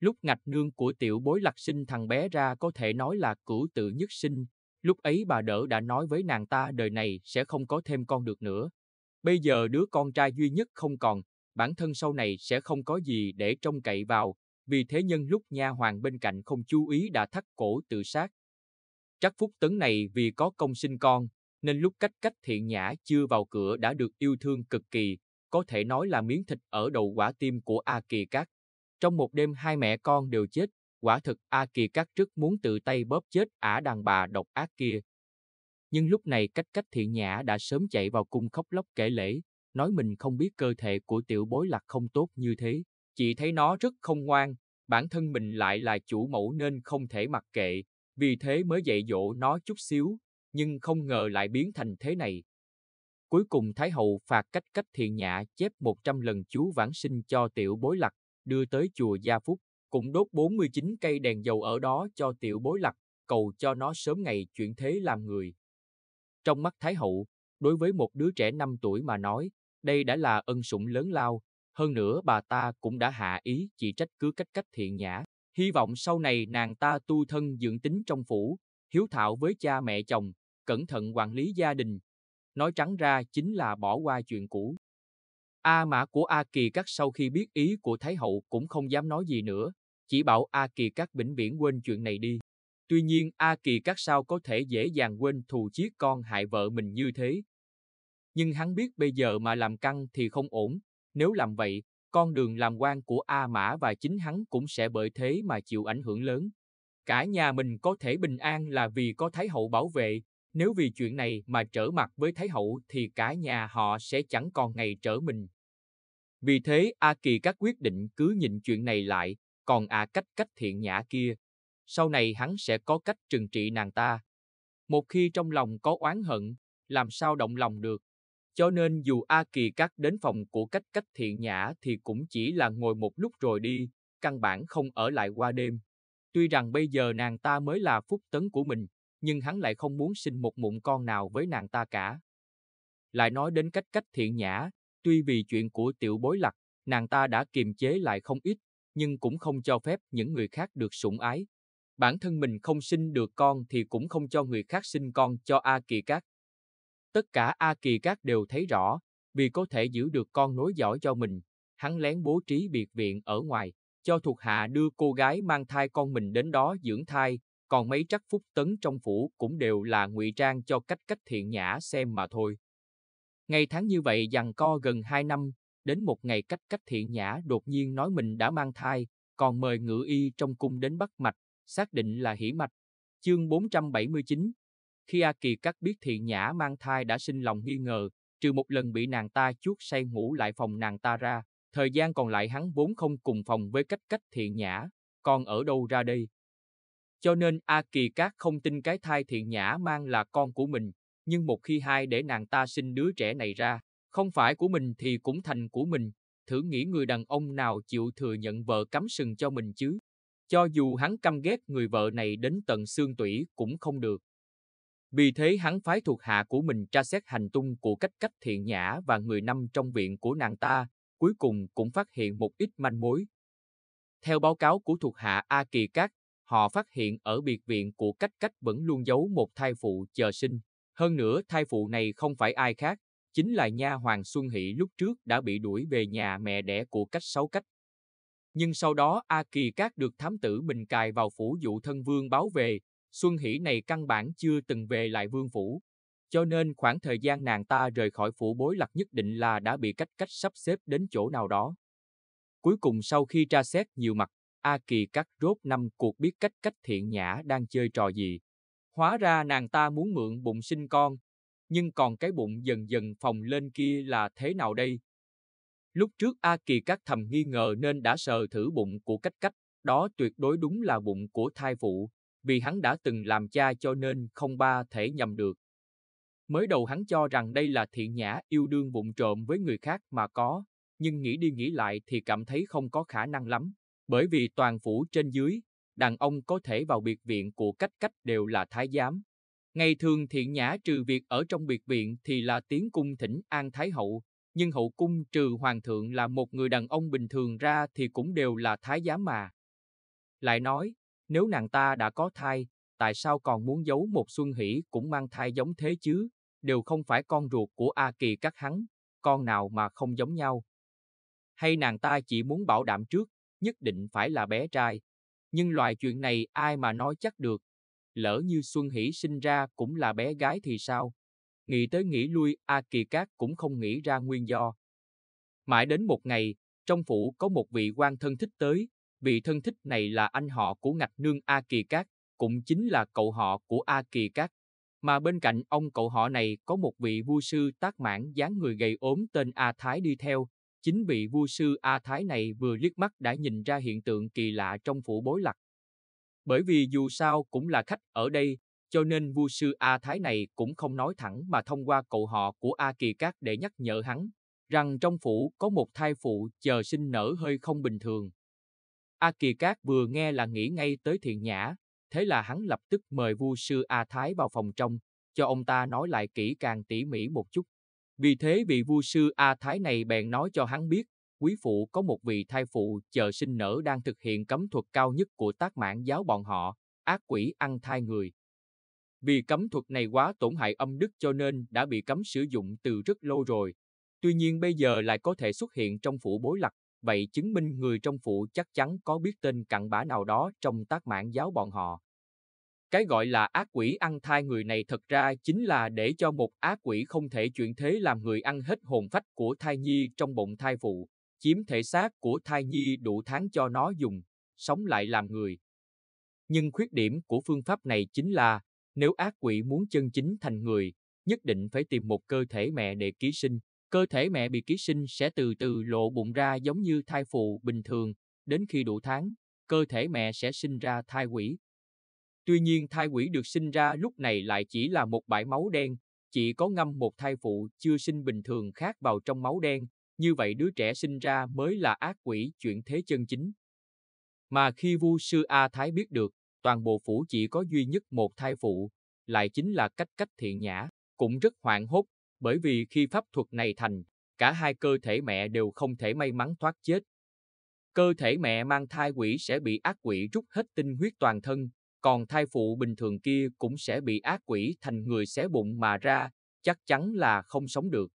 Lúc ngạch nương của tiểu bối lạc sinh thằng bé ra có thể nói là cửu tự nhất sinh, lúc ấy bà đỡ đã nói với nàng ta đời này sẽ không có thêm con được nữa. Bây giờ đứa con trai duy nhất không còn, bản thân sau này sẽ không có gì để trông cậy vào, vì thế nhân lúc nha hoàng bên cạnh không chú ý đã thắt cổ tự sát. Trắc Phúc Tấn này vì có công sinh con, nên lúc cách cách thiện nhã chưa vào cửa đã được yêu thương cực kỳ, có thể nói là miếng thịt ở đầu quả tim của A Kỳ Cát. Trong một đêm hai mẹ con đều chết, quả thực A Kỳ Cát rất muốn tự tay bóp chết ả đàn bà độc ác kia. Nhưng lúc này cách cách thiện nhã đã sớm chạy vào cung khóc lóc kể lễ, nói mình không biết cơ thể của tiểu bối lạc không tốt như thế. Chị thấy nó rất không ngoan, bản thân mình lại là chủ mẫu nên không thể mặc kệ, vì thế mới dạy dỗ nó chút xíu, nhưng không ngờ lại biến thành thế này. Cuối cùng Thái Hậu phạt cách cách thiện nhã chép 100 lần chú vãng sinh cho tiểu bối lạc đưa tới chùa Gia Phúc, cũng đốt 49 cây đèn dầu ở đó cho tiểu bối lặc, cầu cho nó sớm ngày chuyển thế làm người. Trong mắt Thái Hậu, đối với một đứa trẻ 5 tuổi mà nói, đây đã là ân sủng lớn lao, hơn nữa bà ta cũng đã hạ ý chỉ trách cứ cách cách thiện nhã, hy vọng sau này nàng ta tu thân dưỡng tính trong phủ, hiếu thảo với cha mẹ chồng, cẩn thận quản lý gia đình. Nói trắng ra chính là bỏ qua chuyện cũ. A Mã của A Kỳ Cát sau khi biết ý của Thái Hậu cũng không dám nói gì nữa, chỉ bảo A Kỳ Cát bỉnh biển quên chuyện này đi. Tuy nhiên A Kỳ Cát sao có thể dễ dàng quên thù chiếc con hại vợ mình như thế. Nhưng hắn biết bây giờ mà làm căng thì không ổn, nếu làm vậy, con đường làm quan của A Mã và chính hắn cũng sẽ bởi thế mà chịu ảnh hưởng lớn. Cả nhà mình có thể bình an là vì có Thái Hậu bảo vệ, nếu vì chuyện này mà trở mặt với Thái Hậu thì cả nhà họ sẽ chẳng còn ngày trở mình. Vì thế A Kỳ các quyết định cứ nhịn chuyện này lại, còn A cách cách thiện nhã kia. Sau này hắn sẽ có cách trừng trị nàng ta. Một khi trong lòng có oán hận, làm sao động lòng được. Cho nên dù A Kỳ các đến phòng của cách cách thiện nhã thì cũng chỉ là ngồi một lúc rồi đi, căn bản không ở lại qua đêm. Tuy rằng bây giờ nàng ta mới là phúc tấn của mình, nhưng hắn lại không muốn sinh một mụn con nào với nàng ta cả. Lại nói đến cách cách thiện nhã, Tuy vì chuyện của tiểu bối lặc, nàng ta đã kiềm chế lại không ít, nhưng cũng không cho phép những người khác được sủng ái. Bản thân mình không sinh được con thì cũng không cho người khác sinh con cho A Kỳ Cát. Tất cả A Kỳ Cát đều thấy rõ, vì có thể giữ được con nối dõi cho mình, hắn lén bố trí biệt viện ở ngoài, cho thuộc hạ đưa cô gái mang thai con mình đến đó dưỡng thai, còn mấy trắc phúc tấn trong phủ cũng đều là ngụy trang cho cách cách thiện nhã xem mà thôi. Ngày tháng như vậy dằn co gần 2 năm, đến một ngày cách cách thiện nhã đột nhiên nói mình đã mang thai, còn mời ngự y trong cung đến bắt mạch, xác định là hỉ mạch. Chương 479 Khi A Kỳ Cắt biết thiện nhã mang thai đã sinh lòng nghi ngờ, trừ một lần bị nàng ta chuốt say ngủ lại phòng nàng ta ra, thời gian còn lại hắn vốn không cùng phòng với cách cách thiện nhã, còn ở đâu ra đây? Cho nên A Kỳ Cát không tin cái thai thiện nhã mang là con của mình, nhưng một khi hai để nàng ta sinh đứa trẻ này ra, không phải của mình thì cũng thành của mình, thử nghĩ người đàn ông nào chịu thừa nhận vợ cắm sừng cho mình chứ. Cho dù hắn căm ghét người vợ này đến tận xương tủy cũng không được. Vì thế hắn phái thuộc hạ của mình tra xét hành tung của cách cách thiện nhã và người năm trong viện của nàng ta, cuối cùng cũng phát hiện một ít manh mối. Theo báo cáo của thuộc hạ A Kỳ Cát, họ phát hiện ở biệt viện của cách cách vẫn luôn giấu một thai phụ chờ sinh, hơn nữa thai phụ này không phải ai khác, chính là nha hoàng Xuân Hỷ lúc trước đã bị đuổi về nhà mẹ đẻ của cách sáu cách. Nhưng sau đó A Kỳ Cát được thám tử mình cài vào phủ dụ thân vương báo về, Xuân Hỷ này căn bản chưa từng về lại vương phủ. Cho nên khoảng thời gian nàng ta rời khỏi phủ bối lạc nhất định là đã bị cách cách sắp xếp đến chỗ nào đó. Cuối cùng sau khi tra xét nhiều mặt, A Kỳ Cát rốt năm cuộc biết cách cách thiện nhã đang chơi trò gì, Hóa ra nàng ta muốn mượn bụng sinh con, nhưng còn cái bụng dần dần phồng lên kia là thế nào đây? Lúc trước A Kỳ các thầm nghi ngờ nên đã sờ thử bụng của cách cách, đó tuyệt đối đúng là bụng của thai phụ, vì hắn đã từng làm cha cho nên không ba thể nhầm được. Mới đầu hắn cho rằng đây là thiện nhã yêu đương bụng trộm với người khác mà có, nhưng nghĩ đi nghĩ lại thì cảm thấy không có khả năng lắm, bởi vì toàn phủ trên dưới, đàn ông có thể vào biệt viện của cách cách đều là thái giám. Ngày thường thiện nhã trừ việc ở trong biệt viện thì là tiến cung thỉnh an thái hậu, nhưng hậu cung trừ hoàng thượng là một người đàn ông bình thường ra thì cũng đều là thái giám mà. Lại nói, nếu nàng ta đã có thai, tại sao còn muốn giấu một Xuân Hỷ cũng mang thai giống thế chứ, đều không phải con ruột của A Kỳ các hắn, con nào mà không giống nhau. Hay nàng ta chỉ muốn bảo đảm trước, nhất định phải là bé trai, nhưng loại chuyện này ai mà nói chắc được. Lỡ như Xuân Hỷ sinh ra cũng là bé gái thì sao? Nghĩ tới nghĩ lui, A Kỳ Cát cũng không nghĩ ra nguyên do. Mãi đến một ngày, trong phủ có một vị quan thân thích tới, vị thân thích này là anh họ của ngạch nương A Kỳ Cát, cũng chính là cậu họ của A Kỳ Cát. Mà bên cạnh ông cậu họ này có một vị vua sư tác mãn dáng người gầy ốm tên A Thái đi theo, Chính vị vua sư A Thái này vừa liếc mắt đã nhìn ra hiện tượng kỳ lạ trong phủ bối lặc. Bởi vì dù sao cũng là khách ở đây, cho nên vua sư A Thái này cũng không nói thẳng mà thông qua cậu họ của A Kỳ Cát để nhắc nhở hắn, rằng trong phủ có một thai phụ chờ sinh nở hơi không bình thường. A Kỳ Cát vừa nghe là nghĩ ngay tới thiện nhã, thế là hắn lập tức mời vua sư A Thái vào phòng trong, cho ông ta nói lại kỹ càng tỉ mỉ một chút. Vì thế vị vua sư A Thái này bèn nói cho hắn biết, quý phụ có một vị thai phụ chờ sinh nở đang thực hiện cấm thuật cao nhất của tác mãn giáo bọn họ, ác quỷ ăn thai người. Vì cấm thuật này quá tổn hại âm đức cho nên đã bị cấm sử dụng từ rất lâu rồi. Tuy nhiên bây giờ lại có thể xuất hiện trong phủ bối lạc, vậy chứng minh người trong phủ chắc chắn có biết tên cặn bã nào đó trong tác mãn giáo bọn họ. Cái gọi là ác quỷ ăn thai người này thật ra chính là để cho một ác quỷ không thể chuyển thế làm người ăn hết hồn phách của thai nhi trong bụng thai phụ, chiếm thể xác của thai nhi đủ tháng cho nó dùng, sống lại làm người. Nhưng khuyết điểm của phương pháp này chính là, nếu ác quỷ muốn chân chính thành người, nhất định phải tìm một cơ thể mẹ để ký sinh. Cơ thể mẹ bị ký sinh sẽ từ từ lộ bụng ra giống như thai phụ bình thường, đến khi đủ tháng, cơ thể mẹ sẽ sinh ra thai quỷ. Tuy nhiên thai quỷ được sinh ra lúc này lại chỉ là một bãi máu đen, chỉ có ngâm một thai phụ chưa sinh bình thường khác vào trong máu đen, như vậy đứa trẻ sinh ra mới là ác quỷ chuyển thế chân chính. Mà khi Vu sư A Thái biết được, toàn bộ phủ chỉ có duy nhất một thai phụ, lại chính là cách cách thiện nhã, cũng rất hoảng hốt, bởi vì khi pháp thuật này thành, cả hai cơ thể mẹ đều không thể may mắn thoát chết. Cơ thể mẹ mang thai quỷ sẽ bị ác quỷ rút hết tinh huyết toàn thân, còn thai phụ bình thường kia cũng sẽ bị ác quỷ thành người xé bụng mà ra, chắc chắn là không sống được.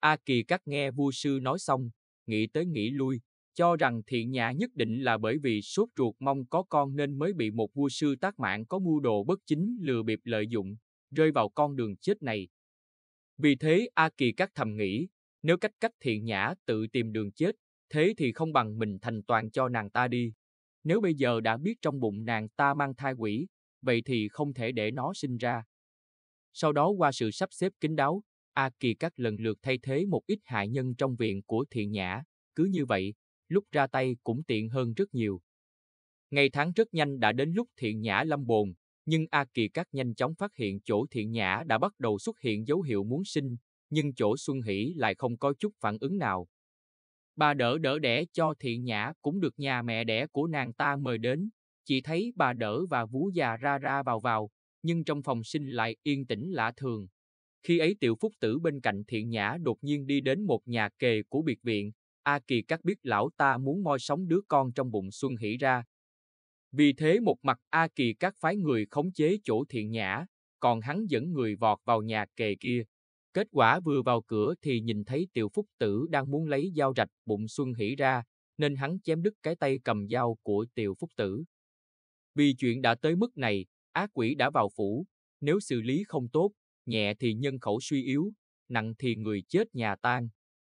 A Kỳ Cắt nghe vua sư nói xong, nghĩ tới nghĩ lui, cho rằng thiện nhã nhất định là bởi vì sốt ruột mong có con nên mới bị một vua sư tác mạng có mưu đồ bất chính lừa bịp lợi dụng, rơi vào con đường chết này. Vì thế A Kỳ Cắt thầm nghĩ, nếu cách cách thiện nhã tự tìm đường chết, thế thì không bằng mình thành toàn cho nàng ta đi. Nếu bây giờ đã biết trong bụng nàng ta mang thai quỷ, vậy thì không thể để nó sinh ra. Sau đó qua sự sắp xếp kín đáo, A Kỳ các lần lượt thay thế một ít hại nhân trong viện của thiện nhã, cứ như vậy, lúc ra tay cũng tiện hơn rất nhiều. Ngày tháng rất nhanh đã đến lúc thiện nhã lâm bồn, nhưng A Kỳ các nhanh chóng phát hiện chỗ thiện nhã đã bắt đầu xuất hiện dấu hiệu muốn sinh, nhưng chỗ Xuân Hỷ lại không có chút phản ứng nào. Bà đỡ đỡ đẻ cho thiện nhã cũng được nhà mẹ đẻ của nàng ta mời đến. Chỉ thấy bà đỡ và vú già ra ra vào vào, nhưng trong phòng sinh lại yên tĩnh lạ thường. Khi ấy tiểu phúc tử bên cạnh thiện nhã đột nhiên đi đến một nhà kề của biệt viện. A Kỳ các biết lão ta muốn moi sống đứa con trong bụng Xuân hỉ ra. Vì thế một mặt A Kỳ các phái người khống chế chỗ thiện nhã, còn hắn dẫn người vọt vào nhà kề kia. Kết quả vừa vào cửa thì nhìn thấy tiểu phúc tử đang muốn lấy dao rạch bụng Xuân Hỷ ra, nên hắn chém đứt cái tay cầm dao của tiểu phúc tử. Vì chuyện đã tới mức này, ác quỷ đã vào phủ, nếu xử lý không tốt, nhẹ thì nhân khẩu suy yếu, nặng thì người chết nhà tan.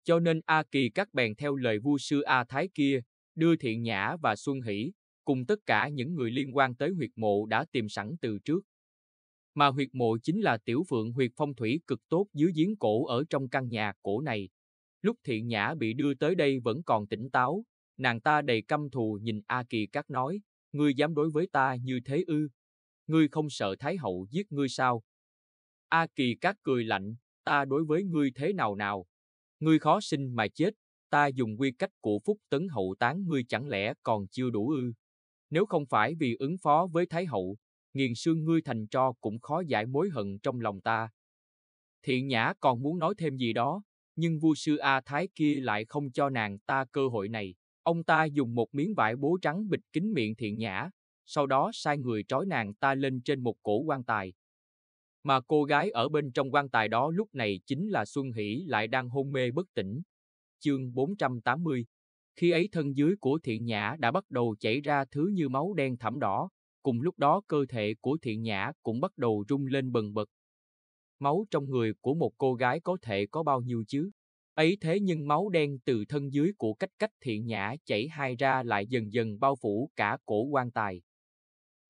Cho nên A Kỳ các bèn theo lời vua sư A Thái kia, đưa Thiện Nhã và Xuân Hỷ, cùng tất cả những người liên quan tới huyệt mộ đã tìm sẵn từ trước, mà huyệt mộ chính là tiểu phượng huyệt phong thủy cực tốt dưới giếng cổ ở trong căn nhà cổ này. Lúc thiện nhã bị đưa tới đây vẫn còn tỉnh táo, nàng ta đầy căm thù nhìn A Kỳ Cát nói, ngươi dám đối với ta như thế ư, ngươi không sợ Thái Hậu giết ngươi sao? A Kỳ Cát cười lạnh, ta đối với ngươi thế nào nào? Ngươi khó sinh mà chết, ta dùng quy cách của Phúc Tấn Hậu tán ngươi chẳng lẽ còn chưa đủ ư? Nếu không phải vì ứng phó với Thái Hậu, nghiền xương ngươi thành tro cũng khó giải mối hận trong lòng ta. Thiện Nhã còn muốn nói thêm gì đó, nhưng vua sư A Thái kia lại không cho nàng ta cơ hội này. Ông ta dùng một miếng vải bố trắng bịch kín miệng Thiện Nhã, sau đó sai người trói nàng ta lên trên một cổ quan tài. Mà cô gái ở bên trong quan tài đó lúc này chính là Xuân Hỷ lại đang hôn mê bất tỉnh. Chương 480 Khi ấy thân dưới của Thiện Nhã đã bắt đầu chảy ra thứ như máu đen thẳm đỏ, Cùng lúc đó cơ thể của thiện nhã cũng bắt đầu rung lên bần bật. Máu trong người của một cô gái có thể có bao nhiêu chứ? ấy thế nhưng máu đen từ thân dưới của cách cách thiện nhã chảy hai ra lại dần dần bao phủ cả cổ quan tài.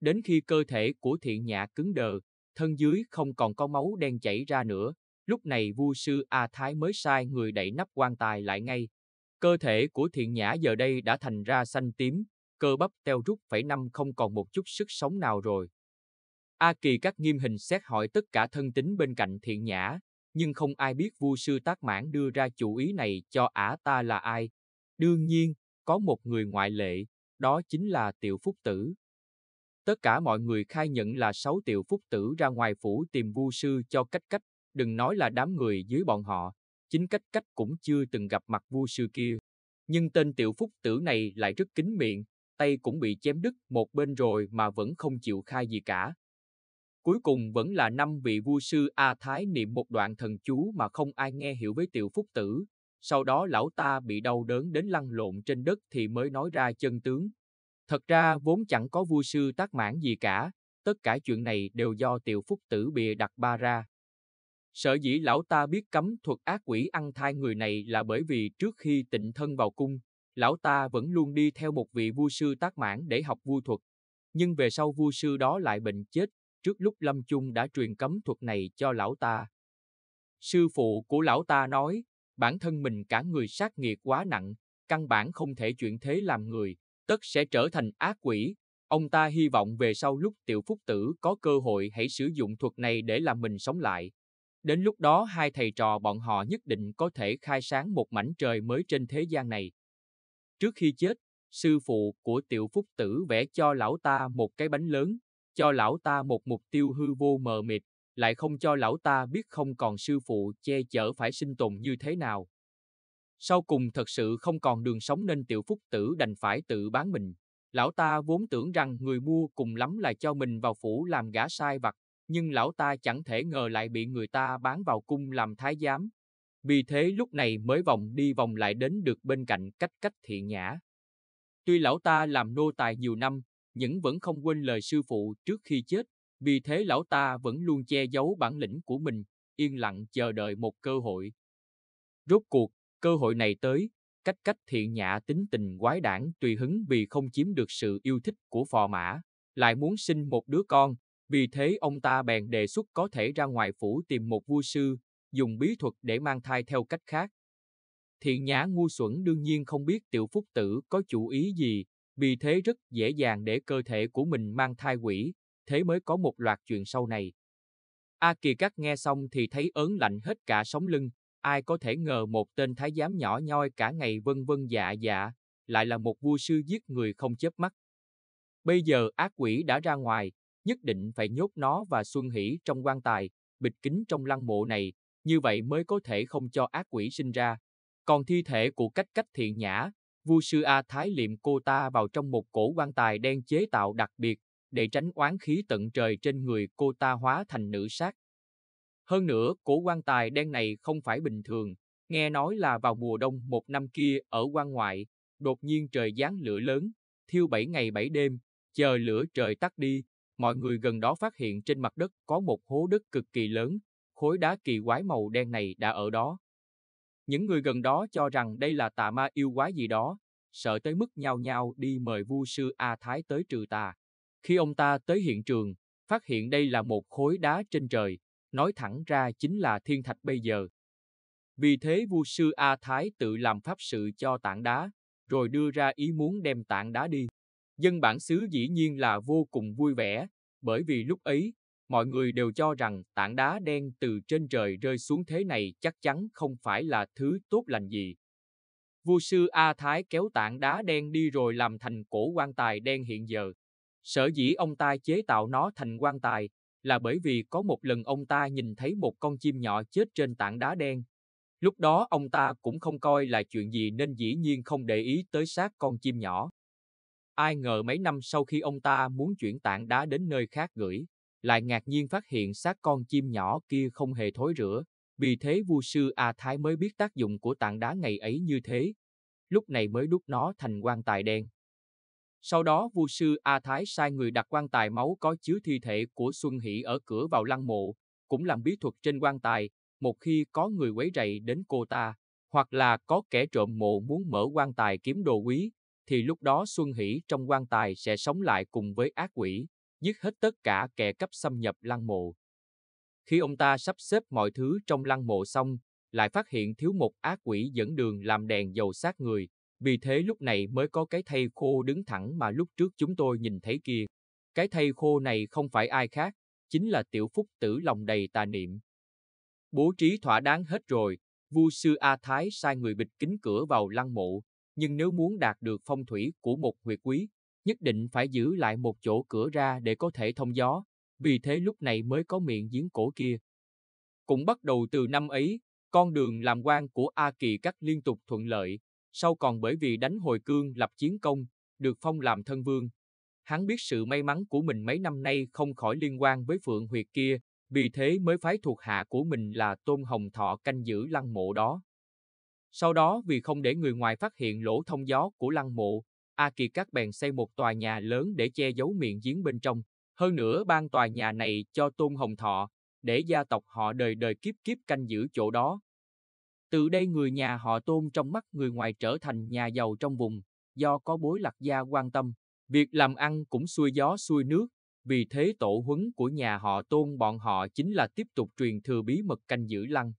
Đến khi cơ thể của thiện nhã cứng đờ, thân dưới không còn có máu đen chảy ra nữa, lúc này vua sư A Thái mới sai người đẩy nắp quan tài lại ngay. Cơ thể của thiện nhã giờ đây đã thành ra xanh tím, cơ bắp teo rút phẩy năm không còn một chút sức sống nào rồi. A Kỳ các nghiêm hình xét hỏi tất cả thân tính bên cạnh thiện nhã, nhưng không ai biết vua sư tác mãn đưa ra chủ ý này cho ả ta là ai. Đương nhiên, có một người ngoại lệ, đó chính là tiểu phúc tử. Tất cả mọi người khai nhận là sáu tiểu phúc tử ra ngoài phủ tìm vua sư cho cách cách, đừng nói là đám người dưới bọn họ, chính cách cách cũng chưa từng gặp mặt vua sư kia. Nhưng tên tiểu phúc tử này lại rất kín miệng, tay cũng bị chém đứt một bên rồi mà vẫn không chịu khai gì cả. Cuối cùng vẫn là năm vị vua sư A Thái niệm một đoạn thần chú mà không ai nghe hiểu với tiểu phúc tử. Sau đó lão ta bị đau đớn đến lăn lộn trên đất thì mới nói ra chân tướng. Thật ra vốn chẳng có vua sư tác mãn gì cả, tất cả chuyện này đều do tiểu phúc tử bịa đặt ba ra. Sở dĩ lão ta biết cấm thuật ác quỷ ăn thai người này là bởi vì trước khi tịnh thân vào cung, lão ta vẫn luôn đi theo một vị vua sư tác mãn để học vua thuật. Nhưng về sau vua sư đó lại bệnh chết, trước lúc Lâm Chung đã truyền cấm thuật này cho lão ta. Sư phụ của lão ta nói, bản thân mình cả người sát nghiệt quá nặng, căn bản không thể chuyển thế làm người, tất sẽ trở thành ác quỷ. Ông ta hy vọng về sau lúc tiểu phúc tử có cơ hội hãy sử dụng thuật này để làm mình sống lại. Đến lúc đó hai thầy trò bọn họ nhất định có thể khai sáng một mảnh trời mới trên thế gian này. Trước khi chết, sư phụ của tiểu phúc tử vẽ cho lão ta một cái bánh lớn, cho lão ta một mục tiêu hư vô mờ mịt, lại không cho lão ta biết không còn sư phụ che chở phải sinh tồn như thế nào. Sau cùng thật sự không còn đường sống nên tiểu phúc tử đành phải tự bán mình. Lão ta vốn tưởng rằng người mua cùng lắm là cho mình vào phủ làm gã sai vặt, nhưng lão ta chẳng thể ngờ lại bị người ta bán vào cung làm thái giám, vì thế lúc này mới vòng đi vòng lại đến được bên cạnh cách cách thiện nhã. Tuy lão ta làm nô tài nhiều năm, nhưng vẫn không quên lời sư phụ trước khi chết, vì thế lão ta vẫn luôn che giấu bản lĩnh của mình, yên lặng chờ đợi một cơ hội. Rốt cuộc, cơ hội này tới, cách cách thiện nhã tính tình quái đản tùy hứng vì không chiếm được sự yêu thích của phò mã, lại muốn sinh một đứa con, vì thế ông ta bèn đề xuất có thể ra ngoài phủ tìm một vua sư, dùng bí thuật để mang thai theo cách khác. Thiện nhã ngu xuẩn đương nhiên không biết tiểu phúc tử có chủ ý gì, vì thế rất dễ dàng để cơ thể của mình mang thai quỷ, thế mới có một loạt chuyện sau này. A Kỳ Cắt nghe xong thì thấy ớn lạnh hết cả sống lưng, ai có thể ngờ một tên thái giám nhỏ nhoi cả ngày vân vân dạ dạ, lại là một vua sư giết người không chớp mắt. Bây giờ ác quỷ đã ra ngoài, nhất định phải nhốt nó và Xuân Hỷ trong quan tài, bịch kính trong lăng mộ này, như vậy mới có thể không cho ác quỷ sinh ra. Còn thi thể của cách cách thiện nhã, vua sư A Thái liệm cô ta vào trong một cổ quan tài đen chế tạo đặc biệt, để tránh oán khí tận trời trên người cô ta hóa thành nữ sát. Hơn nữa, cổ quan tài đen này không phải bình thường, nghe nói là vào mùa đông một năm kia ở quan ngoại, đột nhiên trời giáng lửa lớn, thiêu bảy ngày bảy đêm, chờ lửa trời tắt đi, mọi người gần đó phát hiện trên mặt đất có một hố đất cực kỳ lớn, khối đá kỳ quái màu đen này đã ở đó. Những người gần đó cho rằng đây là tà ma yêu quái gì đó, sợ tới mức nhao nhao đi mời vua sư A Thái tới trừ tà. Khi ông ta tới hiện trường, phát hiện đây là một khối đá trên trời, nói thẳng ra chính là thiên thạch bây giờ. Vì thế vua sư A Thái tự làm pháp sự cho tảng đá, rồi đưa ra ý muốn đem tảng đá đi. Dân bản xứ dĩ nhiên là vô cùng vui vẻ, bởi vì lúc ấy, mọi người đều cho rằng tảng đá đen từ trên trời rơi xuống thế này chắc chắn không phải là thứ tốt lành gì. Vua sư A Thái kéo tảng đá đen đi rồi làm thành cổ quan tài đen hiện giờ. Sở dĩ ông ta chế tạo nó thành quan tài là bởi vì có một lần ông ta nhìn thấy một con chim nhỏ chết trên tảng đá đen. Lúc đó ông ta cũng không coi là chuyện gì nên dĩ nhiên không để ý tới xác con chim nhỏ. Ai ngờ mấy năm sau khi ông ta muốn chuyển tảng đá đến nơi khác gửi, lại ngạc nhiên phát hiện xác con chim nhỏ kia không hề thối rửa, vì thế vua sư A Thái mới biết tác dụng của tảng đá ngày ấy như thế, lúc này mới đúc nó thành quan tài đen. Sau đó vua sư A Thái sai người đặt quan tài máu có chứa thi thể của Xuân Hỷ ở cửa vào lăng mộ, cũng làm bí thuật trên quan tài, một khi có người quấy rầy đến cô ta, hoặc là có kẻ trộm mộ muốn mở quan tài kiếm đồ quý, thì lúc đó Xuân Hỷ trong quan tài sẽ sống lại cùng với ác quỷ, giết hết tất cả kẻ cấp xâm nhập lăng mộ. Khi ông ta sắp xếp mọi thứ trong lăng mộ xong, lại phát hiện thiếu một ác quỷ dẫn đường làm đèn dầu sát người, vì thế lúc này mới có cái thây khô đứng thẳng mà lúc trước chúng tôi nhìn thấy kia. Cái thây khô này không phải ai khác, chính là tiểu phúc tử lòng đầy tà niệm. Bố trí thỏa đáng hết rồi, vua sư A Thái sai người bịch kính cửa vào lăng mộ, nhưng nếu muốn đạt được phong thủy của một huyệt quý, nhất định phải giữ lại một chỗ cửa ra để có thể thông gió, vì thế lúc này mới có miệng giếng cổ kia. Cũng bắt đầu từ năm ấy, con đường làm quan của A Kỳ Cắt liên tục thuận lợi, sau còn bởi vì đánh hồi cương lập chiến công, được phong làm thân vương. Hắn biết sự may mắn của mình mấy năm nay không khỏi liên quan với phượng huyệt kia, vì thế mới phái thuộc hạ của mình là Tôn Hồng Thọ canh giữ lăng mộ đó. Sau đó vì không để người ngoài phát hiện lỗ thông gió của lăng mộ, A Kỳ Các bèn xây một tòa nhà lớn để che giấu miệng giếng bên trong. Hơn nữa ban tòa nhà này cho Tôn Hồng Thọ, để gia tộc họ đời đời kiếp kiếp canh giữ chỗ đó. Từ đây người nhà họ Tôn trong mắt người ngoài trở thành nhà giàu trong vùng, do có bối lạc gia quan tâm, việc làm ăn cũng xuôi gió xuôi nước, vì thế tổ huấn của nhà họ Tôn bọn họ chính là tiếp tục truyền thừa bí mật canh giữ lăng.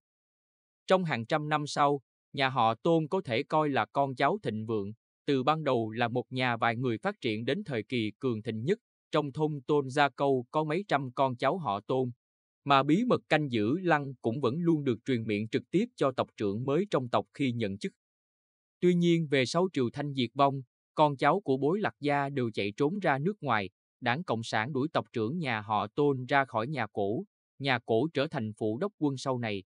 Trong hàng trăm năm sau, nhà họ Tôn có thể coi là con cháu thịnh vượng, từ ban đầu là một nhà vài người phát triển đến thời kỳ cường thịnh nhất, trong thôn Tôn Gia Câu có mấy trăm con cháu họ Tôn. Mà bí mật canh giữ lăng cũng vẫn luôn được truyền miệng trực tiếp cho tộc trưởng mới trong tộc khi nhận chức. Tuy nhiên về sau triều thanh diệt vong, con cháu của bối lạc gia đều chạy trốn ra nước ngoài, đảng Cộng sản đuổi tộc trưởng nhà họ Tôn ra khỏi nhà cổ, nhà cổ trở thành phủ đốc quân sau này,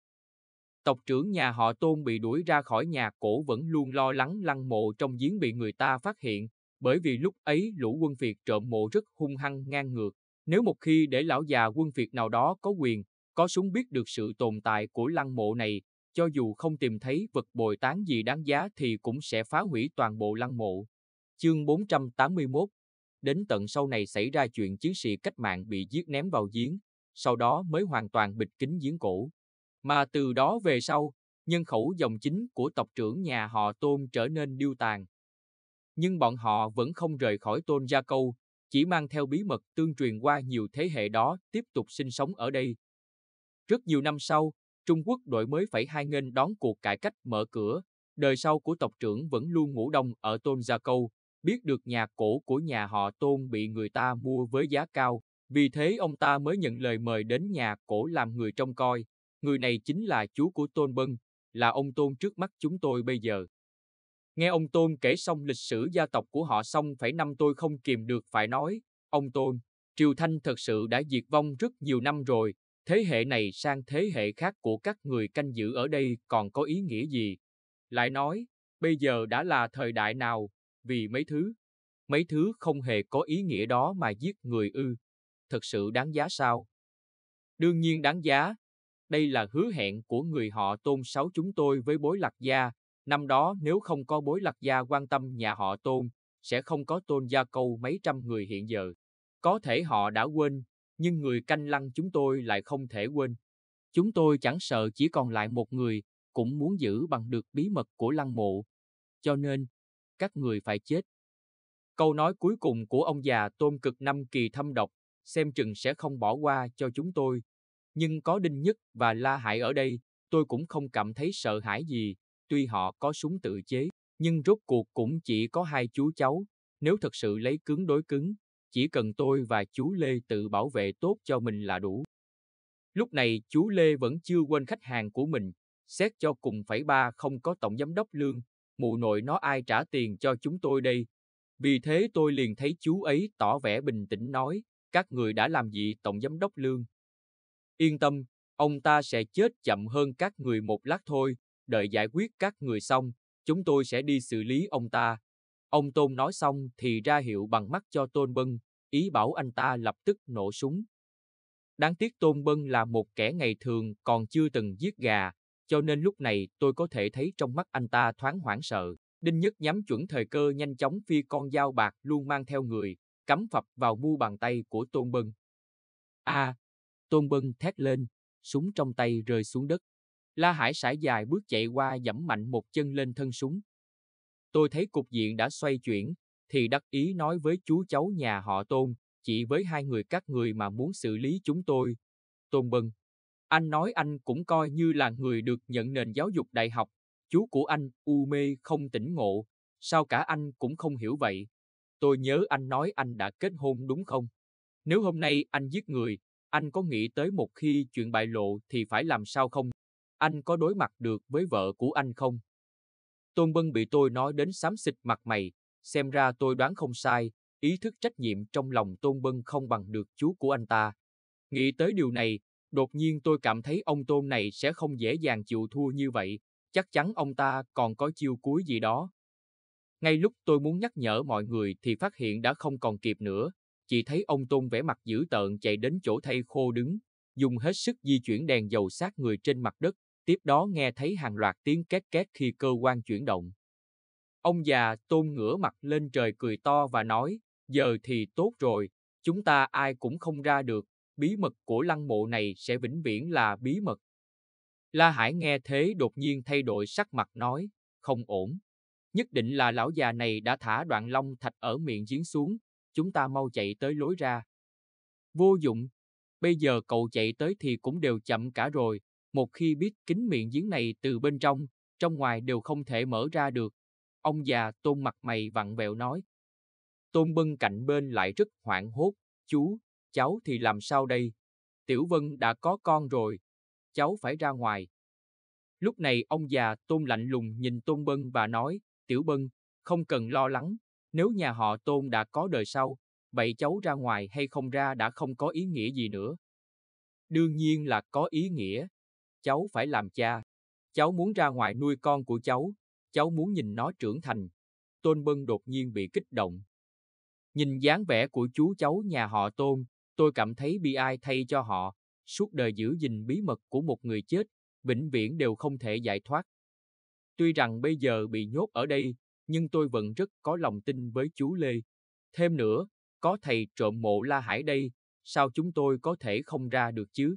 Tộc trưởng nhà họ Tôn bị đuổi ra khỏi nhà cổ vẫn luôn lo lắng lăng mộ trong giếng bị người ta phát hiện, bởi vì lúc ấy lũ quân phiệt trộm mộ rất hung hăng ngang ngược. Nếu một khi để lão già quân phiệt nào đó có quyền, có súng biết được sự tồn tại của lăng mộ này, cho dù không tìm thấy vật bồi tán gì đáng giá thì cũng sẽ phá hủy toàn bộ lăng mộ. Chương 481 Đến tận sau này xảy ra chuyện chiến sĩ cách mạng bị giết ném vào giếng, sau đó mới hoàn toàn bịt kín giếng cổ mà từ đó về sau, nhân khẩu dòng chính của tộc trưởng nhà họ Tôn trở nên điêu tàn. Nhưng bọn họ vẫn không rời khỏi Tôn Gia Câu, chỉ mang theo bí mật tương truyền qua nhiều thế hệ đó tiếp tục sinh sống ở đây. Rất nhiều năm sau, Trung Quốc đổi mới phải hai nghênh đón cuộc cải cách mở cửa, đời sau của tộc trưởng vẫn luôn ngủ đông ở Tôn Gia Câu, biết được nhà cổ của nhà họ Tôn bị người ta mua với giá cao, vì thế ông ta mới nhận lời mời đến nhà cổ làm người trông coi người này chính là chú của Tôn Bân, là ông Tôn trước mắt chúng tôi bây giờ. Nghe ông Tôn kể xong lịch sử gia tộc của họ xong phải năm tôi không kìm được phải nói, ông Tôn, Triều Thanh thật sự đã diệt vong rất nhiều năm rồi, thế hệ này sang thế hệ khác của các người canh giữ ở đây còn có ý nghĩa gì? Lại nói, bây giờ đã là thời đại nào, vì mấy thứ, mấy thứ không hề có ý nghĩa đó mà giết người ư, thật sự đáng giá sao? Đương nhiên đáng giá, đây là hứa hẹn của người họ tôn sáu chúng tôi với bối lạc gia. Năm đó nếu không có bối lạc gia quan tâm nhà họ tôn, sẽ không có tôn gia câu mấy trăm người hiện giờ. Có thể họ đã quên, nhưng người canh lăng chúng tôi lại không thể quên. Chúng tôi chẳng sợ chỉ còn lại một người, cũng muốn giữ bằng được bí mật của lăng mộ. Cho nên, các người phải chết. Câu nói cuối cùng của ông già tôn cực năm kỳ thâm độc, xem chừng sẽ không bỏ qua cho chúng tôi nhưng có Đinh Nhất và La Hải ở đây, tôi cũng không cảm thấy sợ hãi gì, tuy họ có súng tự chế, nhưng rốt cuộc cũng chỉ có hai chú cháu, nếu thật sự lấy cứng đối cứng, chỉ cần tôi và chú Lê tự bảo vệ tốt cho mình là đủ. Lúc này chú Lê vẫn chưa quên khách hàng của mình, xét cho cùng phải ba không có tổng giám đốc lương, mụ nội nó ai trả tiền cho chúng tôi đây. Vì thế tôi liền thấy chú ấy tỏ vẻ bình tĩnh nói, các người đã làm gì tổng giám đốc lương, Yên tâm, ông ta sẽ chết chậm hơn các người một lát thôi, đợi giải quyết các người xong, chúng tôi sẽ đi xử lý ông ta. Ông Tôn nói xong thì ra hiệu bằng mắt cho Tôn Bân, ý bảo anh ta lập tức nổ súng. Đáng tiếc Tôn Bân là một kẻ ngày thường còn chưa từng giết gà, cho nên lúc này tôi có thể thấy trong mắt anh ta thoáng hoảng sợ. Đinh Nhất nhắm chuẩn thời cơ nhanh chóng phi con dao bạc luôn mang theo người, cắm phập vào mu bàn tay của Tôn Bân. A, à, Tôn Bân thét lên, súng trong tay rơi xuống đất. La Hải sải dài bước chạy qua dẫm mạnh một chân lên thân súng. Tôi thấy cục diện đã xoay chuyển, thì đắc ý nói với chú cháu nhà họ Tôn, chỉ với hai người các người mà muốn xử lý chúng tôi. Tôn Bân, anh nói anh cũng coi như là người được nhận nền giáo dục đại học, chú của anh u mê không tỉnh ngộ, sao cả anh cũng không hiểu vậy. Tôi nhớ anh nói anh đã kết hôn đúng không? Nếu hôm nay anh giết người, anh có nghĩ tới một khi chuyện bại lộ thì phải làm sao không? Anh có đối mặt được với vợ của anh không? Tôn Bân bị tôi nói đến xám xịt mặt mày, xem ra tôi đoán không sai, ý thức trách nhiệm trong lòng Tôn Bân không bằng được chú của anh ta. Nghĩ tới điều này, đột nhiên tôi cảm thấy ông Tôn này sẽ không dễ dàng chịu thua như vậy, chắc chắn ông ta còn có chiêu cuối gì đó. Ngay lúc tôi muốn nhắc nhở mọi người thì phát hiện đã không còn kịp nữa, chỉ thấy ông Tôn vẻ mặt dữ tợn chạy đến chỗ thầy khô đứng, dùng hết sức di chuyển đèn dầu sát người trên mặt đất, tiếp đó nghe thấy hàng loạt tiếng két két khi cơ quan chuyển động. Ông già Tôn ngửa mặt lên trời cười to và nói, giờ thì tốt rồi, chúng ta ai cũng không ra được, bí mật của lăng mộ này sẽ vĩnh viễn là bí mật. La Hải nghe thế đột nhiên thay đổi sắc mặt nói, không ổn. Nhất định là lão già này đã thả đoạn long thạch ở miệng giếng xuống, chúng ta mau chạy tới lối ra. Vô dụng, bây giờ cậu chạy tới thì cũng đều chậm cả rồi, một khi biết kính miệng giếng này từ bên trong, trong ngoài đều không thể mở ra được. Ông già tôn mặt mày vặn vẹo nói. Tôn bân cạnh bên lại rất hoảng hốt, chú, cháu thì làm sao đây? Tiểu Vân đã có con rồi, cháu phải ra ngoài. Lúc này ông già tôn lạnh lùng nhìn Tôn Bân và nói, Tiểu Bân, không cần lo lắng, nếu nhà họ Tôn đã có đời sau, vậy cháu ra ngoài hay không ra đã không có ý nghĩa gì nữa. Đương nhiên là có ý nghĩa. Cháu phải làm cha. Cháu muốn ra ngoài nuôi con của cháu. Cháu muốn nhìn nó trưởng thành. Tôn Bân đột nhiên bị kích động. Nhìn dáng vẻ của chú cháu nhà họ Tôn, tôi cảm thấy bi ai thay cho họ, suốt đời giữ gìn bí mật của một người chết, vĩnh viễn đều không thể giải thoát. Tuy rằng bây giờ bị nhốt ở đây, nhưng tôi vẫn rất có lòng tin với chú Lê. Thêm nữa, có thầy trộm mộ La Hải đây, sao chúng tôi có thể không ra được chứ?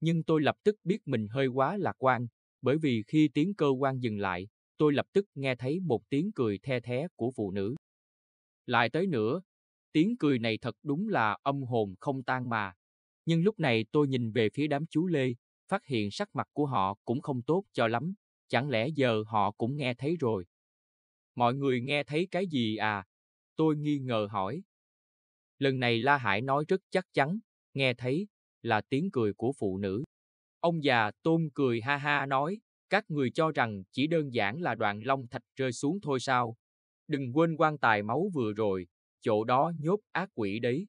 Nhưng tôi lập tức biết mình hơi quá lạc quan, bởi vì khi tiếng cơ quan dừng lại, tôi lập tức nghe thấy một tiếng cười the thé của phụ nữ. Lại tới nữa, tiếng cười này thật đúng là âm hồn không tan mà. Nhưng lúc này tôi nhìn về phía đám chú Lê, phát hiện sắc mặt của họ cũng không tốt cho lắm, chẳng lẽ giờ họ cũng nghe thấy rồi. Mọi người nghe thấy cái gì à? Tôi nghi ngờ hỏi. Lần này La Hải nói rất chắc chắn, nghe thấy là tiếng cười của phụ nữ. Ông già Tôn cười ha ha nói, các người cho rằng chỉ đơn giản là đoạn long thạch rơi xuống thôi sao? Đừng quên quan tài máu vừa rồi, chỗ đó nhốt ác quỷ đấy.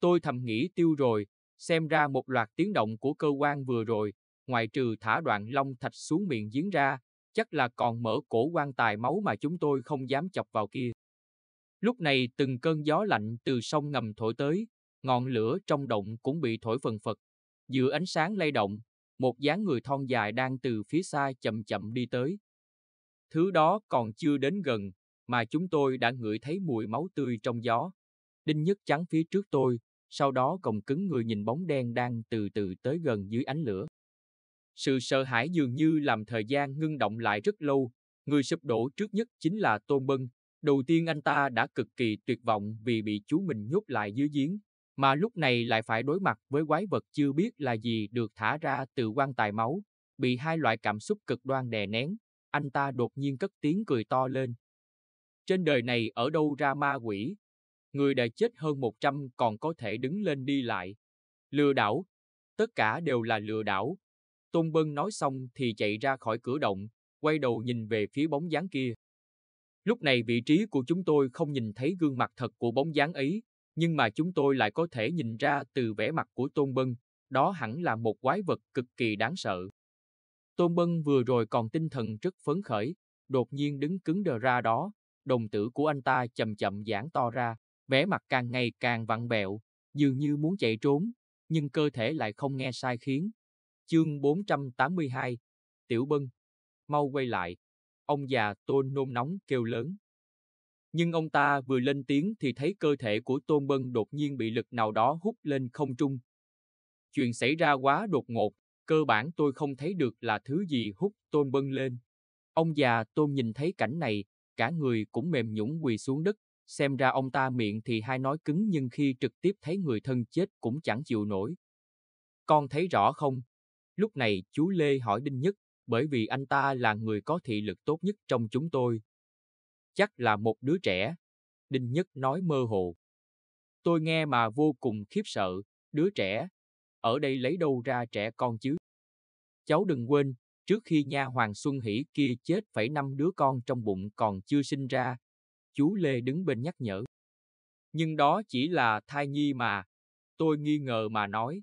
Tôi thầm nghĩ tiêu rồi, xem ra một loạt tiếng động của cơ quan vừa rồi, ngoài trừ thả đoạn long thạch xuống miệng giếng ra, chắc là còn mở cổ quan tài máu mà chúng tôi không dám chọc vào kia. Lúc này từng cơn gió lạnh từ sông ngầm thổi tới, ngọn lửa trong động cũng bị thổi phần phật. Giữa ánh sáng lay động, một dáng người thon dài đang từ phía xa chậm chậm đi tới. Thứ đó còn chưa đến gần, mà chúng tôi đã ngửi thấy mùi máu tươi trong gió. Đinh Nhất chắn phía trước tôi, sau đó còng cứng người nhìn bóng đen đang từ từ tới gần dưới ánh lửa. Sự sợ hãi dường như làm thời gian ngưng động lại rất lâu, người sụp đổ trước nhất chính là Tôn Bân. Đầu tiên anh ta đã cực kỳ tuyệt vọng vì bị chú mình nhốt lại dưới giếng, mà lúc này lại phải đối mặt với quái vật chưa biết là gì được thả ra từ quan tài máu, bị hai loại cảm xúc cực đoan đè nén, anh ta đột nhiên cất tiếng cười to lên. Trên đời này ở đâu ra ma quỷ? Người đã chết hơn một trăm còn có thể đứng lên đi lại. Lừa đảo, tất cả đều là lừa đảo, Tôn Bân nói xong thì chạy ra khỏi cửa động, quay đầu nhìn về phía bóng dáng kia. Lúc này vị trí của chúng tôi không nhìn thấy gương mặt thật của bóng dáng ấy, nhưng mà chúng tôi lại có thể nhìn ra từ vẻ mặt của Tôn Bân, đó hẳn là một quái vật cực kỳ đáng sợ. Tôn Bân vừa rồi còn tinh thần rất phấn khởi, đột nhiên đứng cứng đờ ra đó, đồng tử của anh ta chậm chậm giãn to ra, vẻ mặt càng ngày càng vặn vẹo, dường như muốn chạy trốn, nhưng cơ thể lại không nghe sai khiến, Chương 482 Tiểu Bân Mau quay lại. Ông già Tôn nôn nóng kêu lớn. Nhưng ông ta vừa lên tiếng thì thấy cơ thể của Tôn Bân đột nhiên bị lực nào đó hút lên không trung. Chuyện xảy ra quá đột ngột, cơ bản tôi không thấy được là thứ gì hút Tôn Bân lên. Ông già Tôn nhìn thấy cảnh này, cả người cũng mềm nhũng quỳ xuống đất, xem ra ông ta miệng thì hay nói cứng nhưng khi trực tiếp thấy người thân chết cũng chẳng chịu nổi. Con thấy rõ không, Lúc này chú Lê hỏi Đinh Nhất, bởi vì anh ta là người có thị lực tốt nhất trong chúng tôi. Chắc là một đứa trẻ. Đinh Nhất nói mơ hồ. Tôi nghe mà vô cùng khiếp sợ, đứa trẻ. Ở đây lấy đâu ra trẻ con chứ? Cháu đừng quên, trước khi nha hoàng Xuân Hỷ kia chết phải năm đứa con trong bụng còn chưa sinh ra. Chú Lê đứng bên nhắc nhở. Nhưng đó chỉ là thai nhi mà. Tôi nghi ngờ mà nói,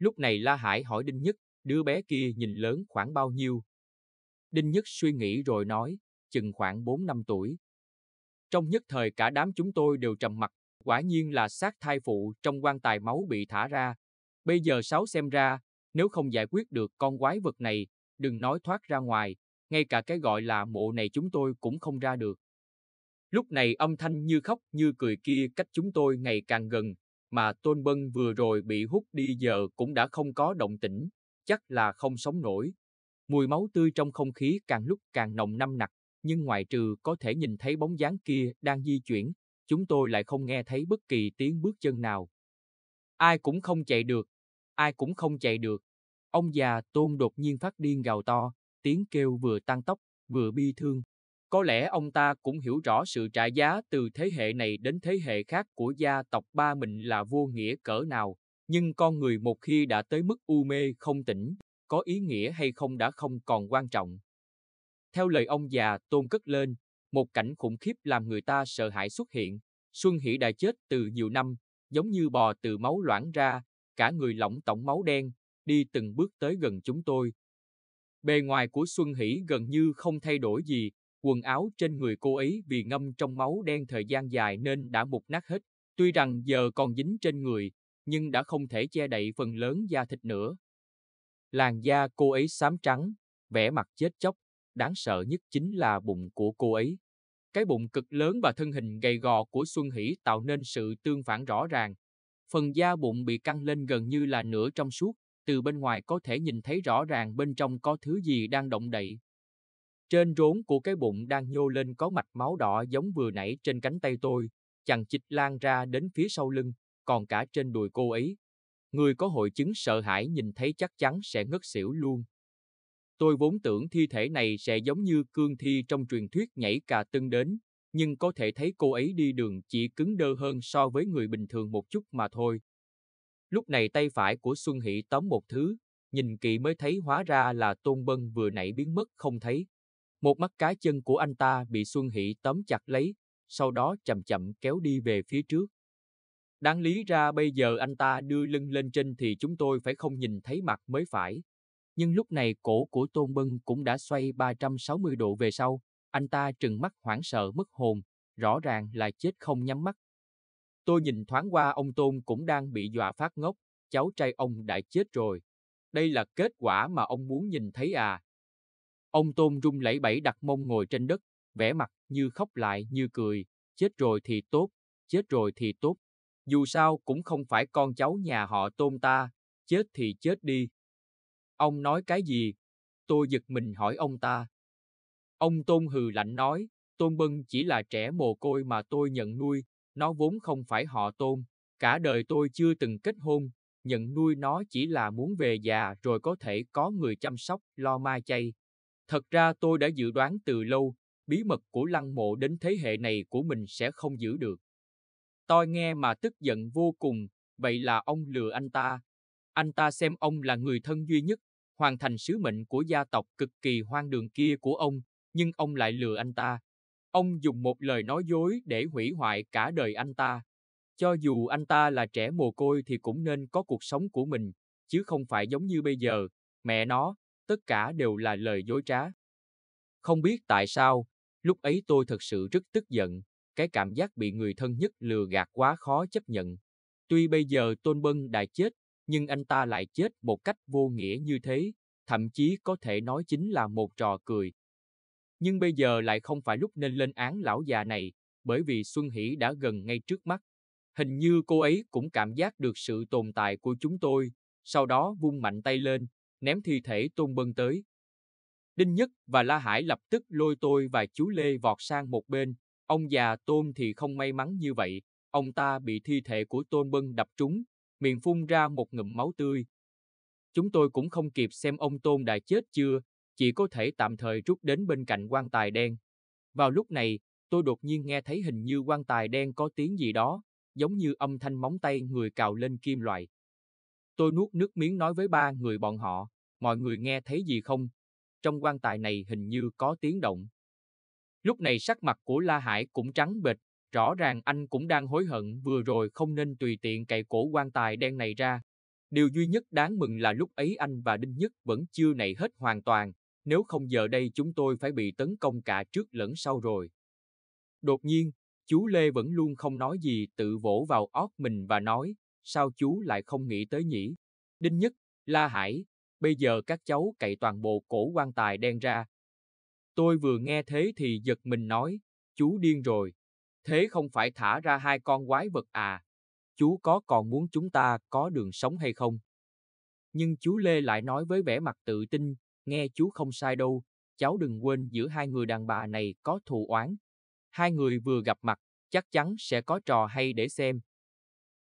Lúc này La Hải hỏi Đinh Nhất, đứa bé kia nhìn lớn khoảng bao nhiêu? Đinh Nhất suy nghĩ rồi nói, chừng khoảng 4 năm tuổi. Trong nhất thời cả đám chúng tôi đều trầm mặt, quả nhiên là xác thai phụ trong quan tài máu bị thả ra. Bây giờ sáu xem ra, nếu không giải quyết được con quái vật này, đừng nói thoát ra ngoài, ngay cả cái gọi là mộ này chúng tôi cũng không ra được. Lúc này âm thanh như khóc như cười kia cách chúng tôi ngày càng gần, mà Tôn Bân vừa rồi bị hút đi giờ cũng đã không có động tĩnh, chắc là không sống nổi. Mùi máu tươi trong không khí càng lúc càng nồng năm nặc, nhưng ngoài trừ có thể nhìn thấy bóng dáng kia đang di chuyển, chúng tôi lại không nghe thấy bất kỳ tiếng bước chân nào. Ai cũng không chạy được, ai cũng không chạy được. Ông già Tôn đột nhiên phát điên gào to, tiếng kêu vừa tăng tốc, vừa bi thương, có lẽ ông ta cũng hiểu rõ sự trả giá từ thế hệ này đến thế hệ khác của gia tộc ba mình là vô nghĩa cỡ nào, nhưng con người một khi đã tới mức u mê không tỉnh, có ý nghĩa hay không đã không còn quan trọng. Theo lời ông già tôn cất lên, một cảnh khủng khiếp làm người ta sợ hãi xuất hiện. Xuân Hỷ đã chết từ nhiều năm, giống như bò từ máu loãng ra, cả người lỏng tổng máu đen, đi từng bước tới gần chúng tôi. Bề ngoài của Xuân Hỷ gần như không thay đổi gì, Quần áo trên người cô ấy vì ngâm trong máu đen thời gian dài nên đã mục nát hết, tuy rằng giờ còn dính trên người, nhưng đã không thể che đậy phần lớn da thịt nữa. Làn da cô ấy xám trắng, vẻ mặt chết chóc, đáng sợ nhất chính là bụng của cô ấy. Cái bụng cực lớn và thân hình gầy gò của Xuân Hỷ tạo nên sự tương phản rõ ràng. Phần da bụng bị căng lên gần như là nửa trong suốt, từ bên ngoài có thể nhìn thấy rõ ràng bên trong có thứ gì đang động đậy. Trên rốn của cái bụng đang nhô lên có mạch máu đỏ giống vừa nãy trên cánh tay tôi, chằng chịch lan ra đến phía sau lưng, còn cả trên đùi cô ấy. Người có hội chứng sợ hãi nhìn thấy chắc chắn sẽ ngất xỉu luôn. Tôi vốn tưởng thi thể này sẽ giống như cương thi trong truyền thuyết nhảy cà tưng đến, nhưng có thể thấy cô ấy đi đường chỉ cứng đơ hơn so với người bình thường một chút mà thôi. Lúc này tay phải của Xuân Hỷ tóm một thứ, nhìn kỹ mới thấy hóa ra là Tôn Bân vừa nãy biến mất không thấy. Một mắt cá chân của anh ta bị Xuân Hỷ tóm chặt lấy, sau đó chậm chậm kéo đi về phía trước. Đáng lý ra bây giờ anh ta đưa lưng lên trên thì chúng tôi phải không nhìn thấy mặt mới phải. Nhưng lúc này cổ của Tôn Bân cũng đã xoay 360 độ về sau, anh ta trừng mắt hoảng sợ mất hồn, rõ ràng là chết không nhắm mắt. Tôi nhìn thoáng qua ông Tôn cũng đang bị dọa phát ngốc, cháu trai ông đã chết rồi. Đây là kết quả mà ông muốn nhìn thấy à, Ông Tôn rung lẩy bẩy đặt mông ngồi trên đất, vẻ mặt như khóc lại như cười, chết rồi thì tốt, chết rồi thì tốt. Dù sao cũng không phải con cháu nhà họ Tôn ta, chết thì chết đi. Ông nói cái gì? Tôi giật mình hỏi ông ta. Ông Tôn hừ lạnh nói, Tôn Bân chỉ là trẻ mồ côi mà tôi nhận nuôi, nó vốn không phải họ Tôn, cả đời tôi chưa từng kết hôn, nhận nuôi nó chỉ là muốn về già rồi có thể có người chăm sóc, lo ma chay, Thật ra tôi đã dự đoán từ lâu, bí mật của lăng mộ đến thế hệ này của mình sẽ không giữ được. Tôi nghe mà tức giận vô cùng, vậy là ông lừa anh ta. Anh ta xem ông là người thân duy nhất, hoàn thành sứ mệnh của gia tộc cực kỳ hoang đường kia của ông, nhưng ông lại lừa anh ta. Ông dùng một lời nói dối để hủy hoại cả đời anh ta. Cho dù anh ta là trẻ mồ côi thì cũng nên có cuộc sống của mình, chứ không phải giống như bây giờ. Mẹ nó, tất cả đều là lời dối trá. Không biết tại sao, lúc ấy tôi thật sự rất tức giận, cái cảm giác bị người thân nhất lừa gạt quá khó chấp nhận. Tuy bây giờ Tôn Bân đã chết, nhưng anh ta lại chết một cách vô nghĩa như thế, thậm chí có thể nói chính là một trò cười. Nhưng bây giờ lại không phải lúc nên lên án lão già này, bởi vì Xuân Hỷ đã gần ngay trước mắt. Hình như cô ấy cũng cảm giác được sự tồn tại của chúng tôi, sau đó vung mạnh tay lên, ném thi thể tôn bân tới. Đinh Nhất và La Hải lập tức lôi tôi và chú Lê vọt sang một bên, ông già Tôn thì không may mắn như vậy, ông ta bị thi thể của Tôn Bân đập trúng, miệng phun ra một ngụm máu tươi. Chúng tôi cũng không kịp xem ông Tôn đã chết chưa, chỉ có thể tạm thời rút đến bên cạnh quan tài đen. Vào lúc này, tôi đột nhiên nghe thấy hình như quan tài đen có tiếng gì đó, giống như âm thanh móng tay người cào lên kim loại. Tôi nuốt nước miếng nói với ba người bọn họ, mọi người nghe thấy gì không? Trong quan tài này hình như có tiếng động. Lúc này sắc mặt của La Hải cũng trắng bệch, rõ ràng anh cũng đang hối hận vừa rồi không nên tùy tiện cậy cổ quan tài đen này ra. Điều duy nhất đáng mừng là lúc ấy anh và Đinh Nhất vẫn chưa nảy hết hoàn toàn, nếu không giờ đây chúng tôi phải bị tấn công cả trước lẫn sau rồi. Đột nhiên, chú Lê vẫn luôn không nói gì tự vỗ vào óc mình và nói, sao chú lại không nghĩ tới nhỉ? Đinh Nhất, La Hải, bây giờ các cháu cậy toàn bộ cổ quan tài đen ra. Tôi vừa nghe thế thì giật mình nói, chú điên rồi. Thế không phải thả ra hai con quái vật à? Chú có còn muốn chúng ta có đường sống hay không? Nhưng chú Lê lại nói với vẻ mặt tự tin, nghe chú không sai đâu, cháu đừng quên giữa hai người đàn bà này có thù oán. Hai người vừa gặp mặt, chắc chắn sẽ có trò hay để xem.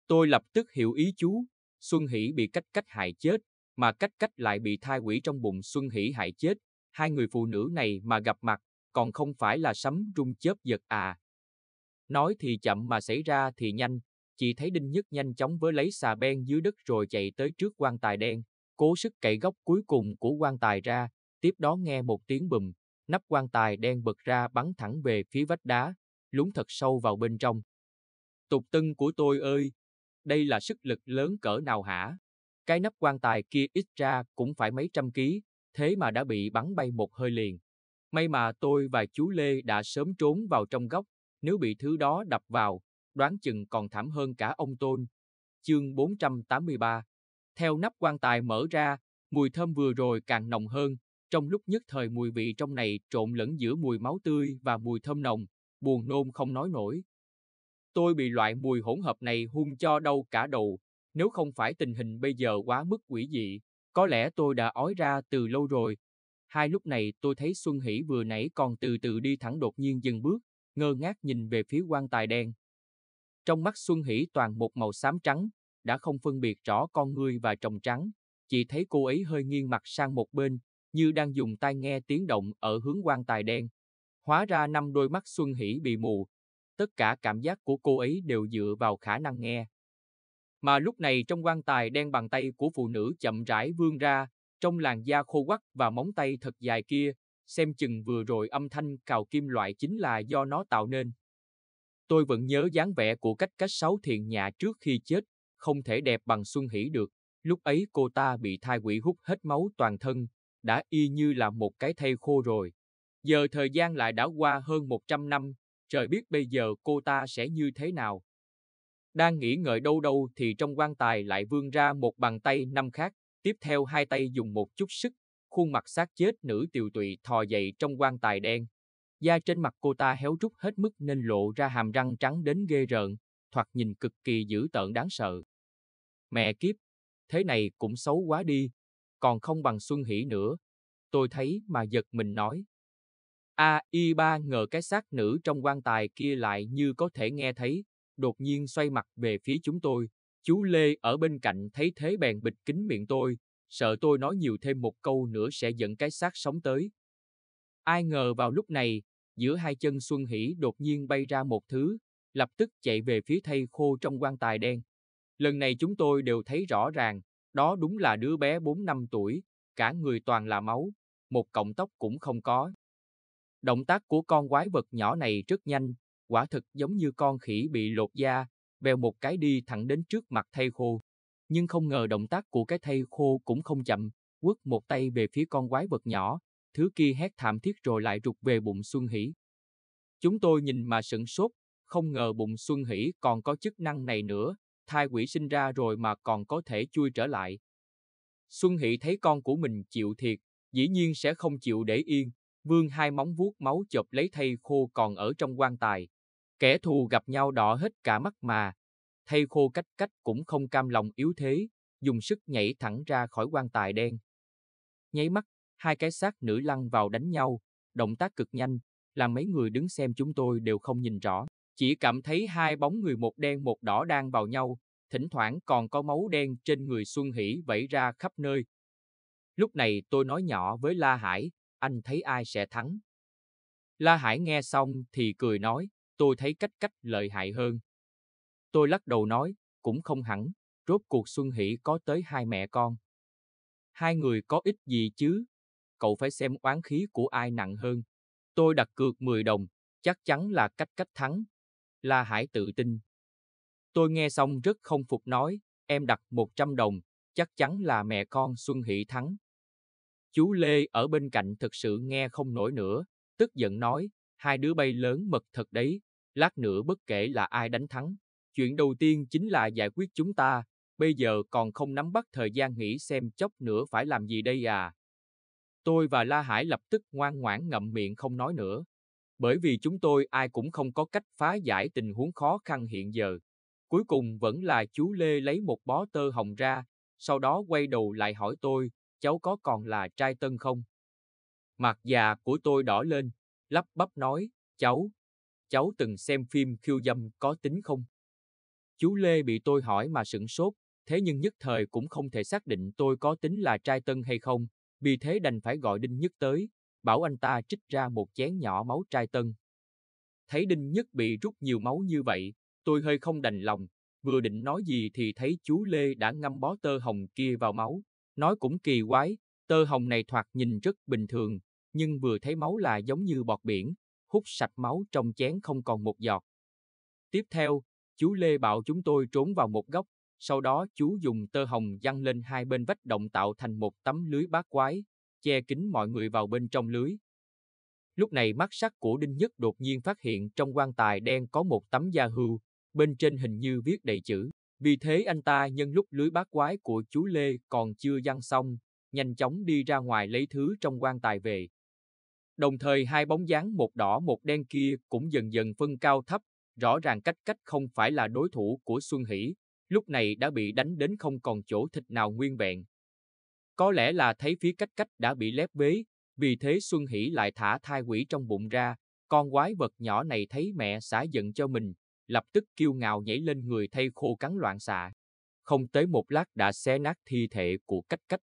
Tôi lập tức hiểu ý chú, Xuân Hỷ bị cách cách hại chết, mà cách cách lại bị thai quỷ trong bụng Xuân Hỷ hại chết. Hai người phụ nữ này mà gặp mặt, còn không phải là sấm rung chớp giật à. Nói thì chậm mà xảy ra thì nhanh, chỉ thấy Đinh Nhất nhanh chóng với lấy xà ben dưới đất rồi chạy tới trước quan tài đen, cố sức cậy góc cuối cùng của quan tài ra, tiếp đó nghe một tiếng bùm, nắp quan tài đen bật ra bắn thẳng về phía vách đá, lún thật sâu vào bên trong. Tục tưng của tôi ơi, đây là sức lực lớn cỡ nào hả? Cái nắp quan tài kia ít ra cũng phải mấy trăm ký, thế mà đã bị bắn bay một hơi liền. May mà tôi và chú Lê đã sớm trốn vào trong góc, nếu bị thứ đó đập vào, đoán chừng còn thảm hơn cả ông Tôn. Chương 483 Theo nắp quan tài mở ra, mùi thơm vừa rồi càng nồng hơn, trong lúc nhất thời mùi vị trong này trộn lẫn giữa mùi máu tươi và mùi thơm nồng, buồn nôn không nói nổi, Tôi bị loại mùi hỗn hợp này hung cho đau cả đầu, nếu không phải tình hình bây giờ quá mức quỷ dị, có lẽ tôi đã ói ra từ lâu rồi. Hai lúc này tôi thấy Xuân Hỷ vừa nãy còn từ từ đi thẳng đột nhiên dừng bước, ngơ ngác nhìn về phía quan tài đen. Trong mắt Xuân Hỷ toàn một màu xám trắng, đã không phân biệt rõ con người và trồng trắng, chỉ thấy cô ấy hơi nghiêng mặt sang một bên, như đang dùng tai nghe tiếng động ở hướng quan tài đen. Hóa ra năm đôi mắt Xuân Hỷ bị mù, tất cả cảm giác của cô ấy đều dựa vào khả năng nghe. Mà lúc này trong quan tài đen bàn tay của phụ nữ chậm rãi vươn ra, trong làn da khô quắc và móng tay thật dài kia, xem chừng vừa rồi âm thanh cào kim loại chính là do nó tạo nên. Tôi vẫn nhớ dáng vẻ của cách cách sáu thiền nhà trước khi chết, không thể đẹp bằng Xuân Hỷ được, lúc ấy cô ta bị thai quỷ hút hết máu toàn thân, đã y như là một cái thây khô rồi. Giờ thời gian lại đã qua hơn 100 năm, trời biết bây giờ cô ta sẽ như thế nào. Đang nghĩ ngợi đâu đâu thì trong quan tài lại vươn ra một bàn tay năm khác, tiếp theo hai tay dùng một chút sức, khuôn mặt xác chết nữ tiều tụy thò dậy trong quan tài đen. Da trên mặt cô ta héo rút hết mức nên lộ ra hàm răng trắng đến ghê rợn, thoạt nhìn cực kỳ dữ tợn đáng sợ. Mẹ kiếp, thế này cũng xấu quá đi, còn không bằng Xuân Hỷ nữa. Tôi thấy mà giật mình nói. A Y ba ngờ cái xác nữ trong quan tài kia lại như có thể nghe thấy, đột nhiên xoay mặt về phía chúng tôi. Chú Lê ở bên cạnh thấy thế bèn bịch kín miệng tôi, sợ tôi nói nhiều thêm một câu nữa sẽ dẫn cái xác sống tới. Ai ngờ vào lúc này, giữa hai chân Xuân Hỷ đột nhiên bay ra một thứ, lập tức chạy về phía thây khô trong quan tài đen. Lần này chúng tôi đều thấy rõ ràng, đó đúng là đứa bé 4 năm tuổi, cả người toàn là máu, một cọng tóc cũng không có. Động tác của con quái vật nhỏ này rất nhanh, quả thực giống như con khỉ bị lột da, vèo một cái đi thẳng đến trước mặt thay khô. Nhưng không ngờ động tác của cái thay khô cũng không chậm, quất một tay về phía con quái vật nhỏ, thứ kia hét thảm thiết rồi lại rụt về bụng Xuân Hỷ. Chúng tôi nhìn mà sửng sốt, không ngờ bụng Xuân Hỷ còn có chức năng này nữa, thai quỷ sinh ra rồi mà còn có thể chui trở lại. Xuân Hỷ thấy con của mình chịu thiệt, dĩ nhiên sẽ không chịu để yên, vương hai móng vuốt máu chộp lấy thây khô còn ở trong quan tài. Kẻ thù gặp nhau đỏ hết cả mắt mà. Thây khô cách cách cũng không cam lòng yếu thế, dùng sức nhảy thẳng ra khỏi quan tài đen. Nháy mắt, hai cái xác nữ lăn vào đánh nhau, động tác cực nhanh, làm mấy người đứng xem chúng tôi đều không nhìn rõ. Chỉ cảm thấy hai bóng người một đen một đỏ đang vào nhau, thỉnh thoảng còn có máu đen trên người Xuân Hỷ vẫy ra khắp nơi. Lúc này tôi nói nhỏ với La Hải, anh thấy ai sẽ thắng? La Hải nghe xong thì cười nói, tôi thấy cách cách lợi hại hơn. Tôi lắc đầu nói, cũng không hẳn, rốt cuộc Xuân Hỷ có tới hai mẹ con. Hai người có ích gì chứ? Cậu phải xem oán khí của ai nặng hơn. Tôi đặt cược 10 đồng, chắc chắn là cách cách thắng. La Hải tự tin. Tôi nghe xong rất không phục nói, em đặt 100 đồng, chắc chắn là mẹ con Xuân Hỷ thắng. Chú Lê ở bên cạnh thực sự nghe không nổi nữa, tức giận nói, hai đứa bay lớn mật thật đấy, lát nữa bất kể là ai đánh thắng. Chuyện đầu tiên chính là giải quyết chúng ta, bây giờ còn không nắm bắt thời gian nghỉ xem chốc nữa phải làm gì đây à. Tôi và La Hải lập tức ngoan ngoãn ngậm miệng không nói nữa, bởi vì chúng tôi ai cũng không có cách phá giải tình huống khó khăn hiện giờ. Cuối cùng vẫn là chú Lê lấy một bó tơ hồng ra, sau đó quay đầu lại hỏi tôi, cháu có còn là trai tân không? Mặt già của tôi đỏ lên, lắp bắp nói, cháu, cháu từng xem phim khiêu dâm có tính không? Chú Lê bị tôi hỏi mà sửng sốt, thế nhưng nhất thời cũng không thể xác định tôi có tính là trai tân hay không, vì thế đành phải gọi Đinh Nhất tới, bảo anh ta trích ra một chén nhỏ máu trai tân. Thấy Đinh Nhất bị rút nhiều máu như vậy, tôi hơi không đành lòng, vừa định nói gì thì thấy chú Lê đã ngâm bó tơ hồng kia vào máu, Nói cũng kỳ quái, tơ hồng này thoạt nhìn rất bình thường, nhưng vừa thấy máu là giống như bọt biển, hút sạch máu trong chén không còn một giọt. Tiếp theo, chú Lê bảo chúng tôi trốn vào một góc, sau đó chú dùng tơ hồng giăng lên hai bên vách động tạo thành một tấm lưới bát quái, che kín mọi người vào bên trong lưới. Lúc này mắt sắc của Đinh Nhất đột nhiên phát hiện trong quan tài đen có một tấm da hưu, bên trên hình như viết đầy chữ. Vì thế anh ta nhân lúc lưới bát quái của chú Lê còn chưa giăng xong, nhanh chóng đi ra ngoài lấy thứ trong quan tài về. Đồng thời hai bóng dáng một đỏ một đen kia cũng dần dần phân cao thấp, rõ ràng cách cách không phải là đối thủ của Xuân Hỷ, lúc này đã bị đánh đến không còn chỗ thịt nào nguyên vẹn. Có lẽ là thấy phía cách cách đã bị lép vế, vì thế Xuân Hỷ lại thả thai quỷ trong bụng ra, con quái vật nhỏ này thấy mẹ xả giận cho mình, lập tức kiêu ngạo nhảy lên người thay khô cắn loạn xạ. Không tới một lát đã xé nát thi thể của cách cách.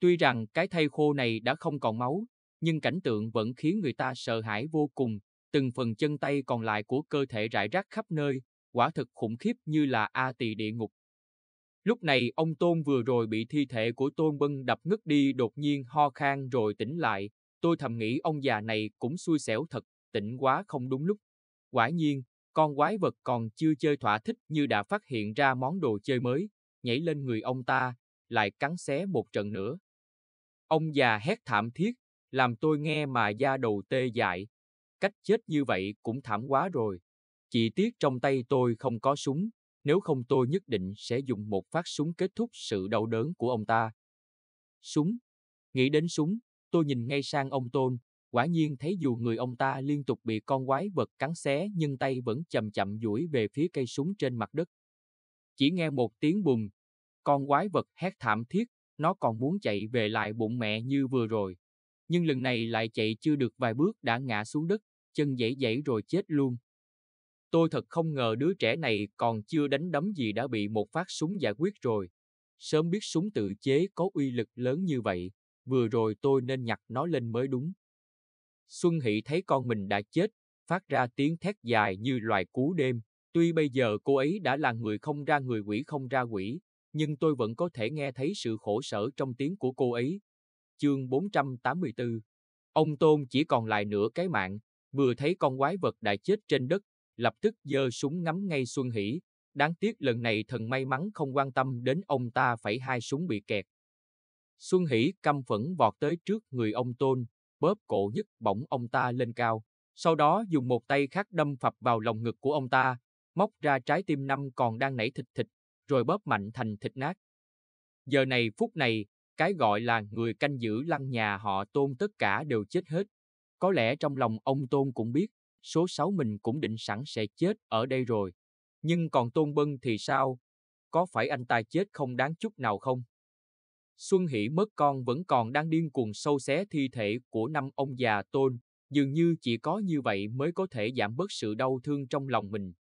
Tuy rằng cái thay khô này đã không còn máu, nhưng cảnh tượng vẫn khiến người ta sợ hãi vô cùng, từng phần chân tay còn lại của cơ thể rải rác khắp nơi, quả thực khủng khiếp như là A tỳ địa ngục. Lúc này ông Tôn vừa rồi bị thi thể của Tôn Bân đập ngất đi đột nhiên ho khan rồi tỉnh lại, tôi thầm nghĩ ông già này cũng xui xẻo thật, tỉnh quá không đúng lúc. Quả nhiên, con quái vật còn chưa chơi thỏa thích như đã phát hiện ra món đồ chơi mới, nhảy lên người ông ta, lại cắn xé một trận nữa. Ông già hét thảm thiết, làm tôi nghe mà da đầu tê dại. Cách chết như vậy cũng thảm quá rồi. Chỉ tiếc trong tay tôi không có súng, nếu không tôi nhất định sẽ dùng một phát súng kết thúc sự đau đớn của ông ta. Súng. Nghĩ đến súng, tôi nhìn ngay sang ông Tôn, quả nhiên thấy dù người ông ta liên tục bị con quái vật cắn xé nhưng tay vẫn chậm chậm duỗi về phía cây súng trên mặt đất. Chỉ nghe một tiếng bùm, con quái vật hét thảm thiết, nó còn muốn chạy về lại bụng mẹ như vừa rồi. Nhưng lần này lại chạy chưa được vài bước đã ngã xuống đất, chân dãy dãy rồi chết luôn. Tôi thật không ngờ đứa trẻ này còn chưa đánh đấm gì đã bị một phát súng giải quyết rồi. Sớm biết súng tự chế có uy lực lớn như vậy, vừa rồi tôi nên nhặt nó lên mới đúng. Xuân Hỷ thấy con mình đã chết, phát ra tiếng thét dài như loài cú đêm. Tuy bây giờ cô ấy đã là người không ra người quỷ không ra quỷ, nhưng tôi vẫn có thể nghe thấy sự khổ sở trong tiếng của cô ấy. Chương 484 Ông Tôn chỉ còn lại nửa cái mạng, vừa thấy con quái vật đã chết trên đất, lập tức giơ súng ngắm ngay Xuân Hỷ. Đáng tiếc lần này thần may mắn không quan tâm đến ông ta phải hai súng bị kẹt. Xuân Hỷ căm phẫn vọt tới trước người ông Tôn, bóp cổ dứt bổng ông ta lên cao, sau đó dùng một tay khác đâm phập vào lồng ngực của ông ta, móc ra trái tim năm còn đang nảy thịt thịt, rồi bóp mạnh thành thịt nát. Giờ này phút này, cái gọi là người canh giữ lăng nhà họ tôn tất cả đều chết hết. Có lẽ trong lòng ông tôn cũng biết, số sáu mình cũng định sẵn sẽ chết ở đây rồi. Nhưng còn tôn bân thì sao? Có phải anh ta chết không đáng chút nào không? Xuân Hỷ mất con vẫn còn đang điên cuồng sâu xé thi thể của năm ông già tôn, dường như chỉ có như vậy mới có thể giảm bớt sự đau thương trong lòng mình.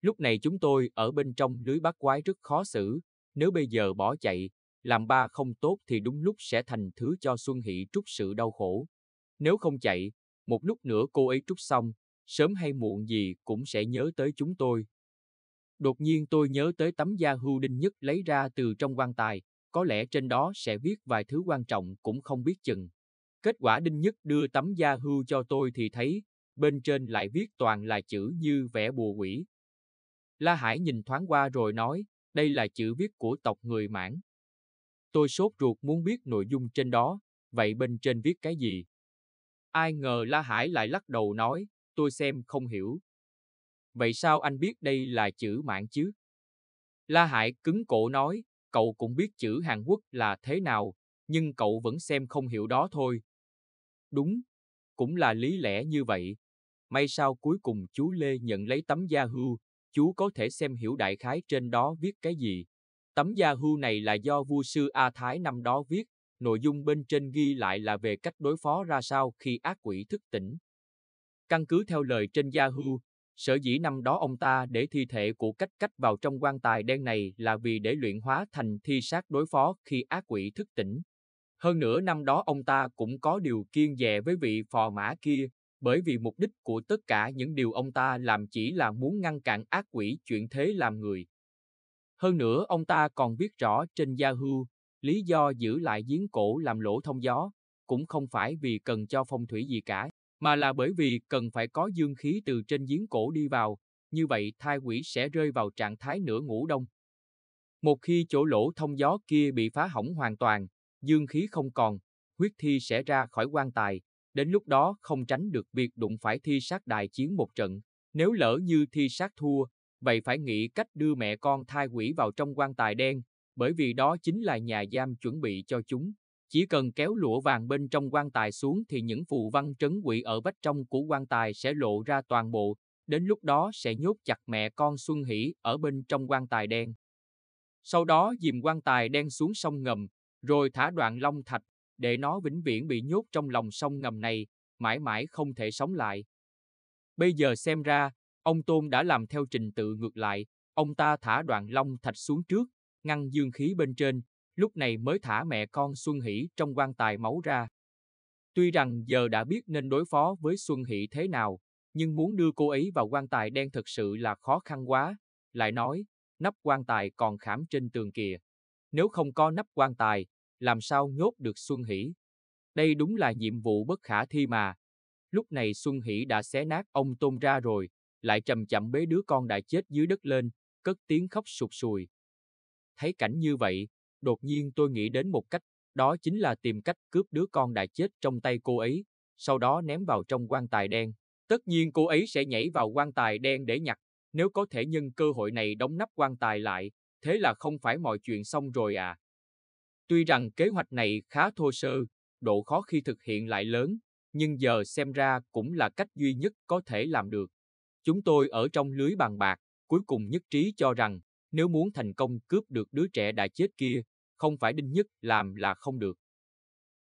Lúc này chúng tôi ở bên trong lưới bát quái rất khó xử, nếu bây giờ bỏ chạy, làm ba không tốt thì đúng lúc sẽ thành thứ cho Xuân Hỷ trút sự đau khổ. Nếu không chạy, một lúc nữa cô ấy trút xong, sớm hay muộn gì cũng sẽ nhớ tới chúng tôi. Đột nhiên tôi nhớ tới tấm da hưu đinh nhất lấy ra từ trong quan tài, có lẽ trên đó sẽ viết vài thứ quan trọng cũng không biết chừng. Kết quả Đinh Nhất đưa tấm da hưu cho tôi thì thấy, bên trên lại viết toàn là chữ như vẽ bùa quỷ. La Hải nhìn thoáng qua rồi nói, đây là chữ viết của tộc người mãn. Tôi sốt ruột muốn biết nội dung trên đó, vậy bên trên viết cái gì? Ai ngờ La Hải lại lắc đầu nói, tôi xem không hiểu. Vậy sao anh biết đây là chữ mãn chứ? La Hải cứng cổ nói, cậu cũng biết chữ Hàn Quốc là thế nào, nhưng cậu vẫn xem không hiểu đó thôi. Đúng, cũng là lý lẽ như vậy. May sao cuối cùng chú Lê nhận lấy tấm gia hưu, chú có thể xem hiểu đại khái trên đó viết cái gì. Tấm gia hưu này là do vua sư A Thái năm đó viết, nội dung bên trên ghi lại là về cách đối phó ra sao khi ác quỷ thức tỉnh. Căn cứ theo lời trên gia Yahoo, Sở dĩ năm đó ông ta để thi thể của cách cách vào trong quan tài đen này là vì để luyện hóa thành thi sát đối phó khi ác quỷ thức tỉnh. Hơn nữa năm đó ông ta cũng có điều kiên dè với vị phò mã kia, bởi vì mục đích của tất cả những điều ông ta làm chỉ là muốn ngăn cản ác quỷ chuyển thế làm người. Hơn nữa ông ta còn biết rõ trên Yahoo, lý do giữ lại giếng cổ làm lỗ thông gió, cũng không phải vì cần cho phong thủy gì cả mà là bởi vì cần phải có dương khí từ trên giếng cổ đi vào, như vậy thai quỷ sẽ rơi vào trạng thái nửa ngủ đông. Một khi chỗ lỗ thông gió kia bị phá hỏng hoàn toàn, dương khí không còn, huyết thi sẽ ra khỏi quan tài, đến lúc đó không tránh được việc đụng phải thi sát đại chiến một trận. Nếu lỡ như thi sát thua, vậy phải nghĩ cách đưa mẹ con thai quỷ vào trong quan tài đen, bởi vì đó chính là nhà giam chuẩn bị cho chúng. Chỉ cần kéo lụa vàng bên trong quan tài xuống thì những phù văn trấn quỷ ở vách trong của quan tài sẽ lộ ra toàn bộ, đến lúc đó sẽ nhốt chặt mẹ con Xuân Hỷ ở bên trong quan tài đen. Sau đó dìm quan tài đen xuống sông ngầm, rồi thả đoạn long thạch, để nó vĩnh viễn bị nhốt trong lòng sông ngầm này, mãi mãi không thể sống lại. Bây giờ xem ra, ông Tôn đã làm theo trình tự ngược lại, ông ta thả đoạn long thạch xuống trước, ngăn dương khí bên trên, lúc này mới thả mẹ con Xuân Hỷ trong quan tài máu ra. Tuy rằng giờ đã biết nên đối phó với Xuân Hỷ thế nào, nhưng muốn đưa cô ấy vào quan tài đen thật sự là khó khăn quá. Lại nói, nắp quan tài còn khảm trên tường kìa. Nếu không có nắp quan tài, làm sao nhốt được Xuân Hỷ? Đây đúng là nhiệm vụ bất khả thi mà. Lúc này Xuân Hỷ đã xé nát ông Tôn ra rồi, lại chậm chậm bế đứa con đã chết dưới đất lên, cất tiếng khóc sụt sùi. Thấy cảnh như vậy, Đột nhiên tôi nghĩ đến một cách, đó chính là tìm cách cướp đứa con đã chết trong tay cô ấy, sau đó ném vào trong quan tài đen. Tất nhiên cô ấy sẽ nhảy vào quan tài đen để nhặt, nếu có thể nhân cơ hội này đóng nắp quan tài lại, thế là không phải mọi chuyện xong rồi à. Tuy rằng kế hoạch này khá thô sơ, độ khó khi thực hiện lại lớn, nhưng giờ xem ra cũng là cách duy nhất có thể làm được. Chúng tôi ở trong lưới bàn bạc, cuối cùng nhất trí cho rằng nếu muốn thành công cướp được đứa trẻ đã chết kia, không phải Đinh Nhất làm là không được.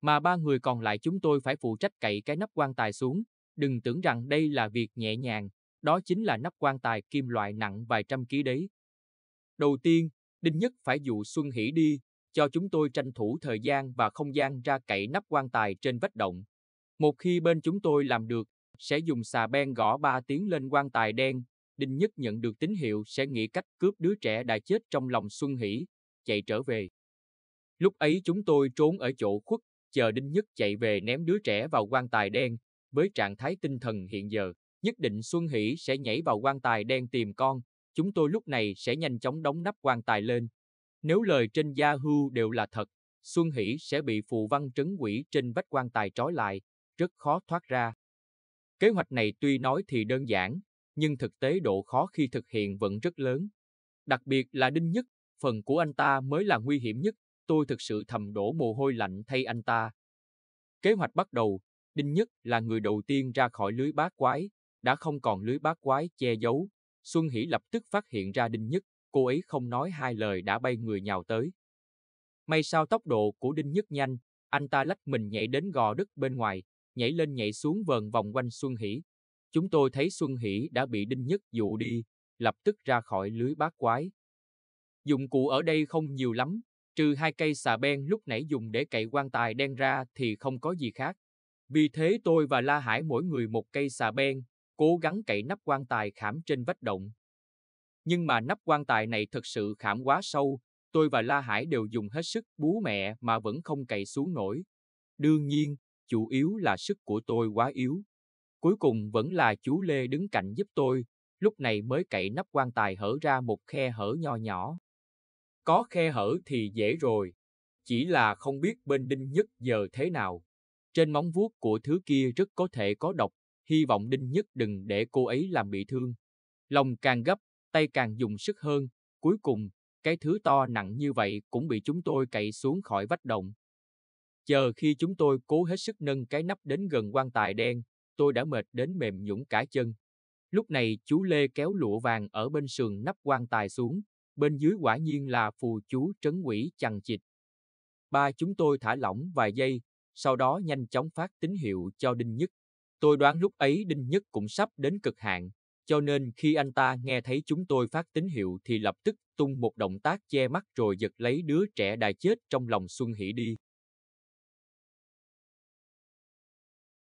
Mà ba người còn lại chúng tôi phải phụ trách cậy cái nắp quan tài xuống, đừng tưởng rằng đây là việc nhẹ nhàng, đó chính là nắp quan tài kim loại nặng vài trăm ký đấy. Đầu tiên, Đinh Nhất phải dụ Xuân Hỷ đi, cho chúng tôi tranh thủ thời gian và không gian ra cậy nắp quan tài trên vách động. Một khi bên chúng tôi làm được, sẽ dùng xà beng gõ ba tiếng lên quan tài đen Đinh Nhất nhận được tín hiệu sẽ nghĩ cách cướp đứa trẻ đã chết trong lòng Xuân Hỷ, chạy trở về. Lúc ấy chúng tôi trốn ở chỗ khuất, chờ Đinh Nhất chạy về ném đứa trẻ vào quan tài đen. Với trạng thái tinh thần hiện giờ, nhất định Xuân Hỷ sẽ nhảy vào quan tài đen tìm con. Chúng tôi lúc này sẽ nhanh chóng đóng nắp quan tài lên. Nếu lời trên gia hưu đều là thật, Xuân Hỷ sẽ bị phù văn trấn quỷ trên vách quan tài trói lại, rất khó thoát ra. Kế hoạch này tuy nói thì đơn giản, nhưng thực tế độ khó khi thực hiện vẫn rất lớn. Đặc biệt là Đinh Nhất, phần của anh ta mới là nguy hiểm nhất, tôi thực sự thầm đổ mồ hôi lạnh thay anh ta. Kế hoạch bắt đầu, Đinh Nhất là người đầu tiên ra khỏi lưới bát quái, đã không còn lưới bát quái che giấu. Xuân Hỷ lập tức phát hiện ra Đinh Nhất, cô ấy không nói hai lời đã bay người nhào tới. May sao tốc độ của Đinh Nhất nhanh, anh ta lách mình nhảy đến gò đất bên ngoài, nhảy lên nhảy xuống vờn vòng quanh Xuân Hỷ, Chúng tôi thấy Xuân Hỷ đã bị Đinh Nhất dụ đi, lập tức ra khỏi lưới bát quái. Dụng cụ ở đây không nhiều lắm, trừ hai cây xà ben lúc nãy dùng để cậy quan tài đen ra thì không có gì khác. Vì thế tôi và La Hải mỗi người một cây xà ben, cố gắng cậy nắp quan tài khảm trên vách động. Nhưng mà nắp quan tài này thật sự khảm quá sâu, tôi và La Hải đều dùng hết sức bú mẹ mà vẫn không cậy xuống nổi. Đương nhiên, chủ yếu là sức của tôi quá yếu. Cuối cùng vẫn là chú Lê đứng cạnh giúp tôi, lúc này mới cậy nắp quan tài hở ra một khe hở nho nhỏ. Có khe hở thì dễ rồi, chỉ là không biết bên Đinh Nhất giờ thế nào. Trên móng vuốt của thứ kia rất có thể có độc, hy vọng Đinh Nhất đừng để cô ấy làm bị thương. Lòng càng gấp, tay càng dùng sức hơn, cuối cùng, cái thứ to nặng như vậy cũng bị chúng tôi cậy xuống khỏi vách động. Chờ khi chúng tôi cố hết sức nâng cái nắp đến gần quan tài đen, tôi đã mệt đến mềm nhũn cả chân. Lúc này chú Lê kéo lụa vàng ở bên sườn nắp quan tài xuống, bên dưới quả nhiên là phù chú trấn quỷ chằng chịt. Ba chúng tôi thả lỏng vài giây, sau đó nhanh chóng phát tín hiệu cho Đinh Nhất. Tôi đoán lúc ấy Đinh Nhất cũng sắp đến cực hạn, cho nên khi anh ta nghe thấy chúng tôi phát tín hiệu thì lập tức tung một động tác che mắt rồi giật lấy đứa trẻ đã chết trong lòng Xuân Hỷ đi.